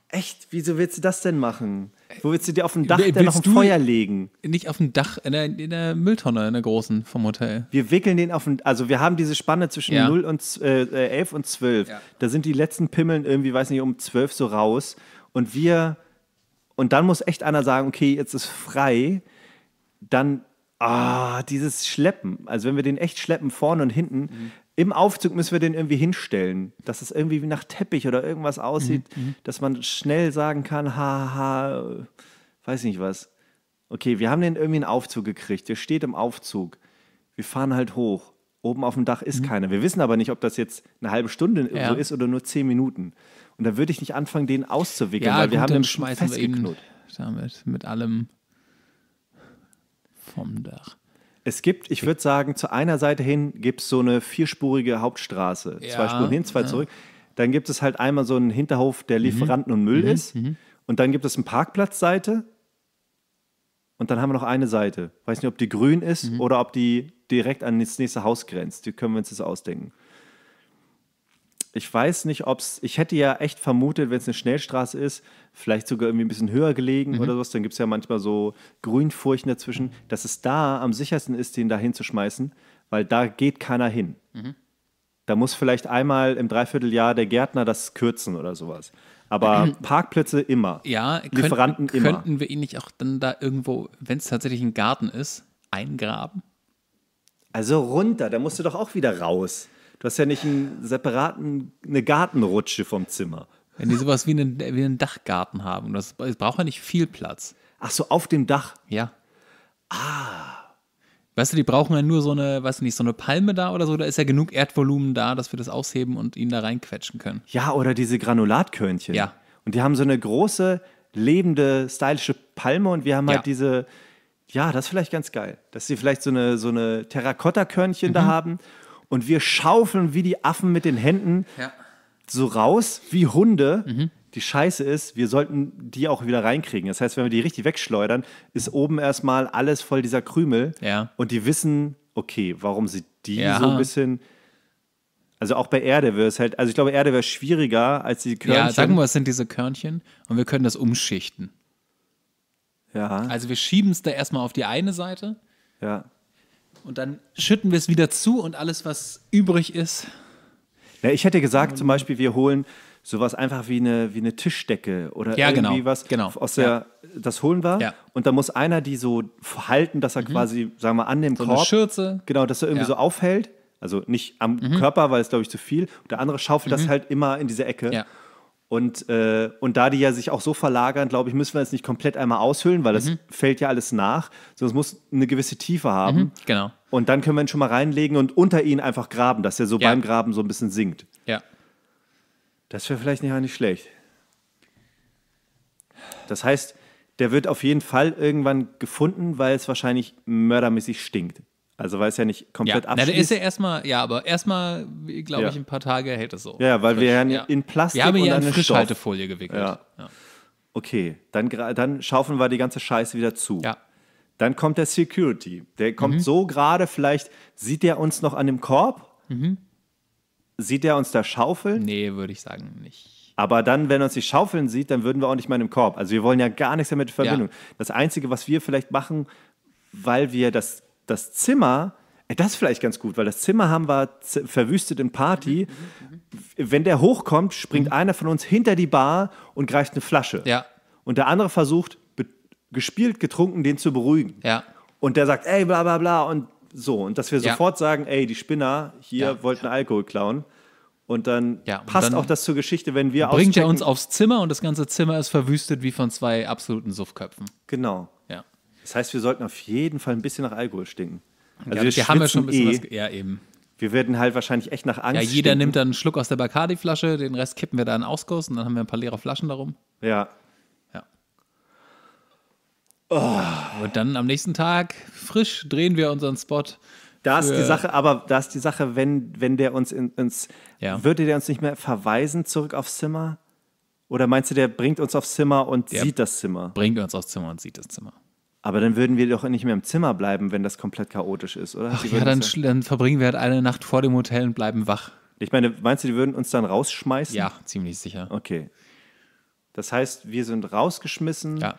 Echt? Wieso willst du das denn machen? Wo willst du dir auf dem Dach denn noch ein Feuer legen? Nicht auf dem Dach, in der, in der, Mülltonne, in der großen vom Hotel. Wir wickeln den auf dem, also wir haben diese Spanne zwischen ja. 0 und äh, 11 äh, und 12. Ja. Da sind die letzten Pimmeln irgendwie, weiß nicht, um 12 so raus. Und wir, und dann muss echt einer sagen, okay, jetzt ist frei. Dann Ah, dieses Schleppen. Also wenn wir den echt schleppen, vorne und hinten, mhm im Aufzug müssen wir den irgendwie hinstellen, dass es irgendwie wie nach Teppich oder irgendwas mhm, aussieht, mhm. dass man schnell sagen kann, haha, weiß nicht was. Okay, wir haben den irgendwie in den Aufzug gekriegt, der steht im Aufzug. Wir fahren halt hoch. Oben auf dem Dach ist mhm. keiner. Wir wissen aber nicht, ob das jetzt eine halbe Stunde ja. so ist oder nur zehn Minuten. Und da würde ich nicht anfangen, den auszuwickeln, ja, weil gut, wir haben den festgeknurrt. Damit, mit allem vom Dach. Es gibt, ich würde sagen, zu einer Seite hin gibt es so eine vierspurige Hauptstraße. Ja, zwei Spuren hin, zwei ja. zurück. Dann gibt es halt einmal so einen Hinterhof, der Lieferanten mhm. und Müll mhm. ist. Mhm. Und dann gibt es eine Parkplatzseite. Und dann haben wir noch eine Seite. Weiß nicht, ob die grün ist mhm. oder ob die direkt an das nächste Haus grenzt. Die können wir uns das ausdenken ich weiß nicht, ob es, ich hätte ja echt vermutet, wenn es eine Schnellstraße ist, vielleicht sogar irgendwie ein bisschen höher gelegen mhm. oder sowas, dann gibt es ja manchmal so Grünfurchen dazwischen, dass es da am sichersten ist, den da hinzuschmeißen, weil da geht keiner hin. Mhm. Da muss vielleicht einmal im Dreivierteljahr der Gärtner das kürzen oder sowas. Aber Parkplätze immer. Ja, Lieferanten immer. Könnten wir ihn nicht auch dann da irgendwo, wenn es tatsächlich ein Garten ist, eingraben? Also runter, da musst du doch auch wieder raus. Du hast ja nicht einen separaten, eine Gartenrutsche vom Zimmer. Wenn die sowas wie einen, wie einen Dachgarten haben, das, das braucht ja nicht viel Platz. Ach so, auf dem Dach? Ja. Ah. Weißt du, die brauchen ja nur so eine, weiß nicht, so eine Palme da oder so, da ist ja genug Erdvolumen da, dass wir das ausheben und ihn da reinquetschen können. Ja, oder diese Granulatkörnchen. Ja. Und die haben so eine große, lebende, stylische Palme und wir haben halt ja. diese, ja, das ist vielleicht ganz geil, dass sie vielleicht so eine, so eine Terrakottakörnchen mhm. da haben und wir schaufeln wie die Affen mit den Händen ja. so raus wie Hunde. Mhm. Die Scheiße ist, wir sollten die auch wieder reinkriegen. Das heißt, wenn wir die richtig wegschleudern, ist oben erstmal alles voll dieser Krümel. Ja. Und die wissen, okay, warum sie die ja. so ein bisschen. Also auch bei Erde wäre es halt, also ich glaube, Erde wäre schwieriger als die Körnchen. Ja, sagen wir, es sind diese Körnchen und wir können das umschichten. Ja. Also wir schieben es da erstmal auf die eine Seite. Ja. Und dann schütten wir es wieder zu und alles, was übrig ist. Ja, ich hätte gesagt, ähm, zum Beispiel, wir holen sowas einfach wie eine, wie eine Tischdecke oder ja, genau. irgendwie genau, was genau, aus der, ja. das holen wir. Ja. Und da muss einer die so halten, dass er mhm. quasi, sagen wir, an dem so Korb. Eine Schürze. Genau, dass er irgendwie so aufhält. Also nicht am mhm. Körper, weil es, glaube ich, zu viel. Und der andere schaufelt mhm. das halt immer in diese Ecke. Ja. Und, äh, und da die ja sich auch so verlagern, glaube ich, müssen wir es nicht komplett einmal aushöhlen, weil das mhm. fällt ja alles nach, sondern es muss eine gewisse Tiefe haben. Mhm, genau. Und dann können wir ihn schon mal reinlegen und unter ihn einfach graben, dass er so ja. beim Graben so ein bisschen sinkt. Ja. Das wäre vielleicht nicht, nicht schlecht. Das heißt, der wird auf jeden Fall irgendwann gefunden, weil es wahrscheinlich mördermäßig stinkt. Also weiß ja nicht komplett ja. abschließt. ist ja erstmal, ja, aber erstmal, glaube ja. ich, ein paar Tage hält es so. Ja, weil Frisch, wir ja in Plastik wir haben und ja eine Frischhaltefolie Stoff. gewickelt. Ja. ja. Okay, dann, dann schaufeln wir die ganze Scheiße wieder zu. Ja. Dann kommt der Security. Der kommt mhm. so gerade, vielleicht sieht der uns noch an dem Korb? Mhm. Sieht der uns da schaufeln? Nee, würde ich sagen, nicht. Aber dann, wenn er uns die Schaufeln sieht, dann würden wir auch nicht mal in dem Korb. Also wir wollen ja gar nichts damit in Verbindung. Ja. Das Einzige, was wir vielleicht machen, weil wir das das Zimmer, das ist vielleicht ganz gut, weil das Zimmer haben wir verwüstet im Party. Mhm, mhm, mhm, wenn der hochkommt, springt einer von uns hinter die Bar und greift eine Flasche. Ja. Und der andere versucht, gespielt, getrunken, den zu beruhigen. Ja. Und der sagt, ey, bla bla bla und so. Und dass wir ja. sofort sagen, ey, die Spinner hier ja. wollten Alkohol klauen. Und dann ja, und passt dann auch das zur Geschichte, wenn wir Bringt er uns aufs Zimmer und das ganze Zimmer ist verwüstet wie von zwei absoluten Suffköpfen. Genau. Das heißt, wir sollten auf jeden Fall ein bisschen nach Alkohol stinken. Also ja, wir, wir haben ja schon ein bisschen eh. was. Ja, eben. Wir werden halt wahrscheinlich echt nach Angst. Ja, jeder stinken. nimmt dann einen Schluck aus der Bacardi-Flasche, den Rest kippen wir da in Ausguss und dann haben wir ein paar leere Flaschen darum. Ja. Ja. Oh. Und dann am nächsten Tag frisch drehen wir unseren Spot. Da ist die Sache, aber da ist die Sache, wenn, wenn der uns in, ins. Ja. Würde der uns nicht mehr verweisen zurück aufs Zimmer? Oder meinst du, der bringt uns aufs Zimmer und der sieht das Zimmer? Bringt uns aufs Zimmer und sieht das Zimmer. Aber dann würden wir doch nicht mehr im Zimmer bleiben, wenn das komplett chaotisch ist, oder? Ach, ja, dann, dann, verbringen wir halt eine Nacht vor dem Hotel und bleiben wach. Ich meine, meinst du, die würden uns dann rausschmeißen? Ja, ziemlich sicher. Okay. Das heißt, wir sind rausgeschmissen, ja.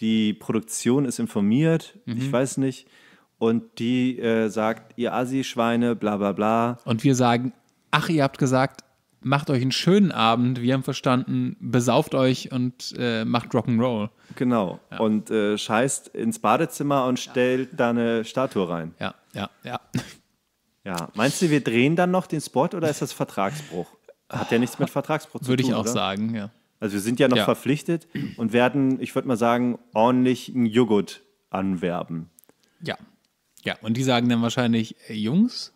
die Produktion ist informiert, mhm. ich weiß nicht. Und die äh, sagt, ihr Assi-Schweine, bla bla bla. Und wir sagen, ach, ihr habt gesagt, macht euch einen schönen Abend. Wir haben verstanden, besauft euch und äh, macht Rock'n'Roll. Genau. Ja. Und äh, scheißt ins Badezimmer und stellt ja. da eine Statue rein. Ja, ja, ja. Ja, meinst du, wir drehen dann noch den Spot oder ist das Vertragsbruch? Hat ja nichts mit ah, Vertragsbruch zu Würde tun. Würde ich auch oder? sagen, ja. Also wir sind ja noch ja. verpflichtet und werden, ich würde mal sagen, ordentlich einen Joghurt anwerben. Ja. Ja, und die sagen dann wahrscheinlich, äh, Jungs,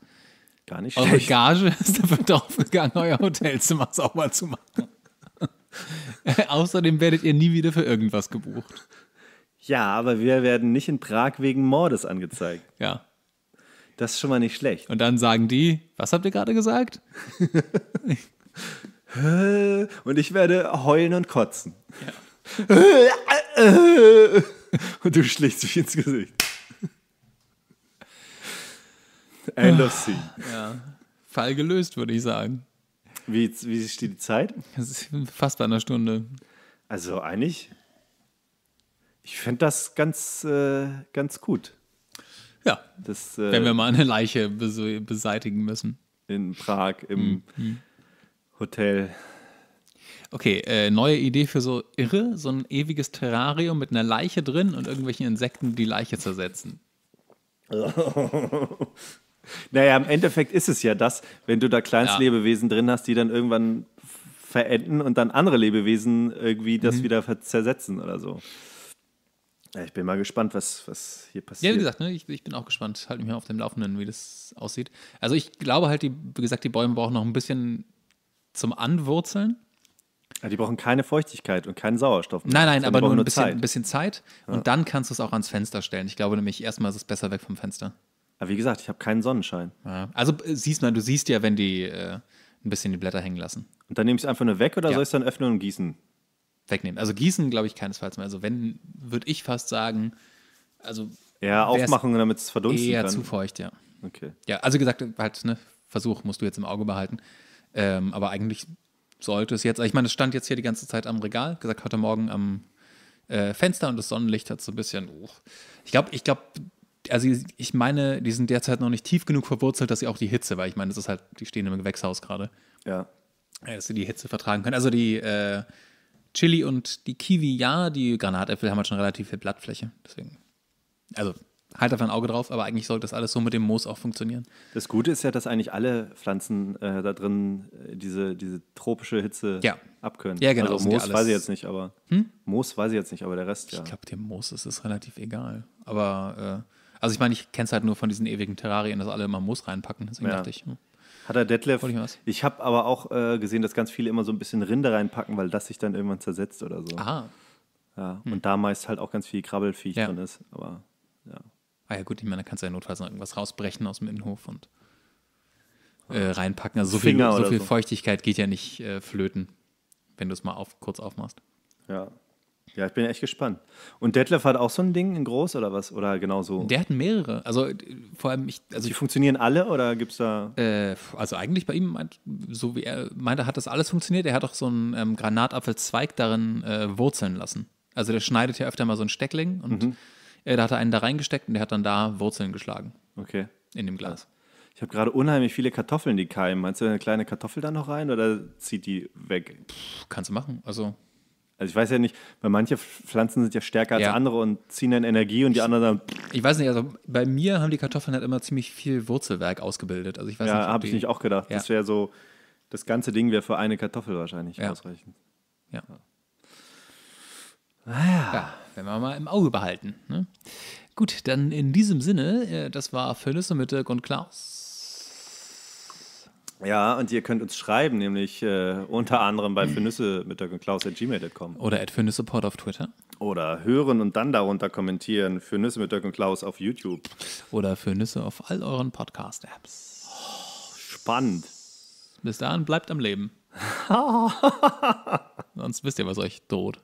Gar nicht Eure schlecht. Gage ist dafür draufgegangen, euer Hotelzimmer sauber zu machen. Außerdem werdet ihr nie wieder für irgendwas gebucht. Ja, aber wir werden nicht in Prag wegen Mordes angezeigt. Ja. Das ist schon mal nicht schlecht. Und dann sagen die, was habt ihr gerade gesagt? und ich werde heulen und kotzen. Ja. und du schlägst mich ins Gesicht. End of scene. Ja. Fall gelöst, würde ich sagen. Wie, wie steht die Zeit? Das ist fast bei einer Stunde. Also eigentlich, ich fände das ganz, äh, ganz gut. Ja, das, äh, wenn wir äh, mal eine Leiche beseitigen müssen. In Prag, im mhm, mhm. Hotel. Okay, äh, neue Idee für so Irre, so ein ewiges Terrarium mit einer Leiche drin und irgendwelchen Insekten, die Leiche zersetzen. Naja, im Endeffekt ist es ja das, wenn du da Kleinstlebewesen ja. drin hast, die dann irgendwann verenden und dann andere Lebewesen irgendwie das mhm. wieder zersetzen oder so. Ja, ich bin mal gespannt, was, was hier passiert. Ja, wie gesagt, ne, ich, ich, bin auch gespannt. Halte mich auf dem Laufenden, wie das aussieht. Also ich glaube halt, die, wie gesagt, die Bäume brauchen noch ein bisschen zum Anwurzeln. Ja, ah, die brauchen keine Feuchtigkeit und keinen Sauerstoff. Mehr. Nein, nein, aber nur ein bisschen Zeit. Ein bisschen Zeit und dann kannst du es auch ans Fenster stellen. Ich glaube nämlich, erstmal ist es besser weg vom Fenster. Aber wie gesagt, ich habe keinen Sonnenschein. Ja. Also äh, siehst man, du siehst ja, wenn die äh, ein bisschen die Blätter hängen lassen. Und dann nehme ich es einfach nur weg oder ja. soll ich es dann öffnen und gießen? Wegnehmen. Also gießen glaube ich keinesfalls mehr. Also wenn, würde ich fast sagen, also. Ja, aufmachen, damit es verdunsten eher kann. Eher zu feucht, ja. Okay. Ja, also gesagt, halt, ne, Versuch musst du jetzt im Auge behalten. Ähm, aber eigentlich sollte es jetzt, ich meine, es stand jetzt hier die ganze Zeit am Regal, gesagt, heute Morgen am äh, Fenster und das Sonnenlicht hat so ein bisschen, oh. ich glaube, ich glaube, also ich meine, die sind derzeit noch nicht tief genug verwurzelt, dass sie auch die Hitze, weil ich meine, das ist halt, die stehen im Gewächshaus gerade. Ja. Dass sie die Hitze vertragen können. Also die äh, Chili und die Kiwi, ja, die Granatäpfel haben halt schon relativ viel Blattfläche. Deswegen. Also halt auf ein Auge drauf, aber eigentlich sollte das alles so mit dem Moos auch funktionieren. Das Gute ist ja, dass eigentlich alle Pflanzen äh, da drin äh, diese, diese tropische Hitze ja. abkönnen. Ja, genau. Also Moos weiß ich jetzt nicht, aber hm? Moos weiß ich jetzt nicht, aber der Rest ja. Ich glaube, dem Moos ist es relativ egal. Aber äh, also ich meine, ich kenne es halt nur von diesen ewigen Terrarien, dass alle immer Moos reinpacken. Deswegen ja. dachte ich. Hm. Hat er Detlef? Ich, ich habe aber auch äh, gesehen, dass ganz viele immer so ein bisschen Rinde reinpacken, weil das sich dann irgendwann zersetzt oder so. Aha. Ja, hm. und da meist halt auch ganz viel Krabbelfiech ja. drin ist. Aber ja. Ah ja, gut, ich meine, da kannst du ja notfalls noch irgendwas rausbrechen aus dem Innenhof und äh, reinpacken. Also so Finger viel, so viel so. Feuchtigkeit geht ja nicht äh, flöten, wenn du es mal auf, kurz aufmachst. Ja. Ja, ich bin echt gespannt. Und Detlef hat auch so ein Ding in groß oder was? Oder genau so? Der hat mehrere. Also vor allem ich. Also die funktionieren alle oder gibt es da. Äh, also eigentlich bei ihm, meint, so wie er meinte, hat das alles funktioniert. Er hat auch so einen ähm, Granatapfelzweig darin äh, wurzeln lassen. Also der schneidet ja öfter mal so einen Steckling und mhm. äh, da hat er einen da reingesteckt und der hat dann da Wurzeln geschlagen. Okay. In dem Glas. Ich habe gerade unheimlich viele Kartoffeln, die keimen. Meinst du eine kleine Kartoffel da noch rein oder zieht die weg? Puh, kannst du machen. Also also ich weiß ja nicht, weil manche Pflanzen sind ja stärker als ja. andere und ziehen dann Energie und die anderen dann. Ich weiß nicht, also bei mir haben die Kartoffeln halt immer ziemlich viel Wurzelwerk ausgebildet. Also ich weiß ja, habe ich nicht auch gedacht. Ja. Das wäre so, das ganze Ding wäre für eine Kartoffel wahrscheinlich ja. ausreichend. Ja. Naja. Ah, ja, wenn wir mal im Auge behalten. Ne? Gut, dann in diesem Sinne, äh, das war Phyllis und Mittag und Klaus. Ja, und ihr könnt uns schreiben, nämlich äh, unter anderem bei Fürnüsse mit Dirk und Klaus at gmail.com. Oder at Fürnüssepod auf Twitter. Oder hören und dann darunter kommentieren. für Nüsse mit Dirk und Klaus auf YouTube. Oder für Nüsse auf all euren Podcast-Apps. Oh, spannend. Bis dahin bleibt am Leben. Sonst wisst ihr, was euch droht.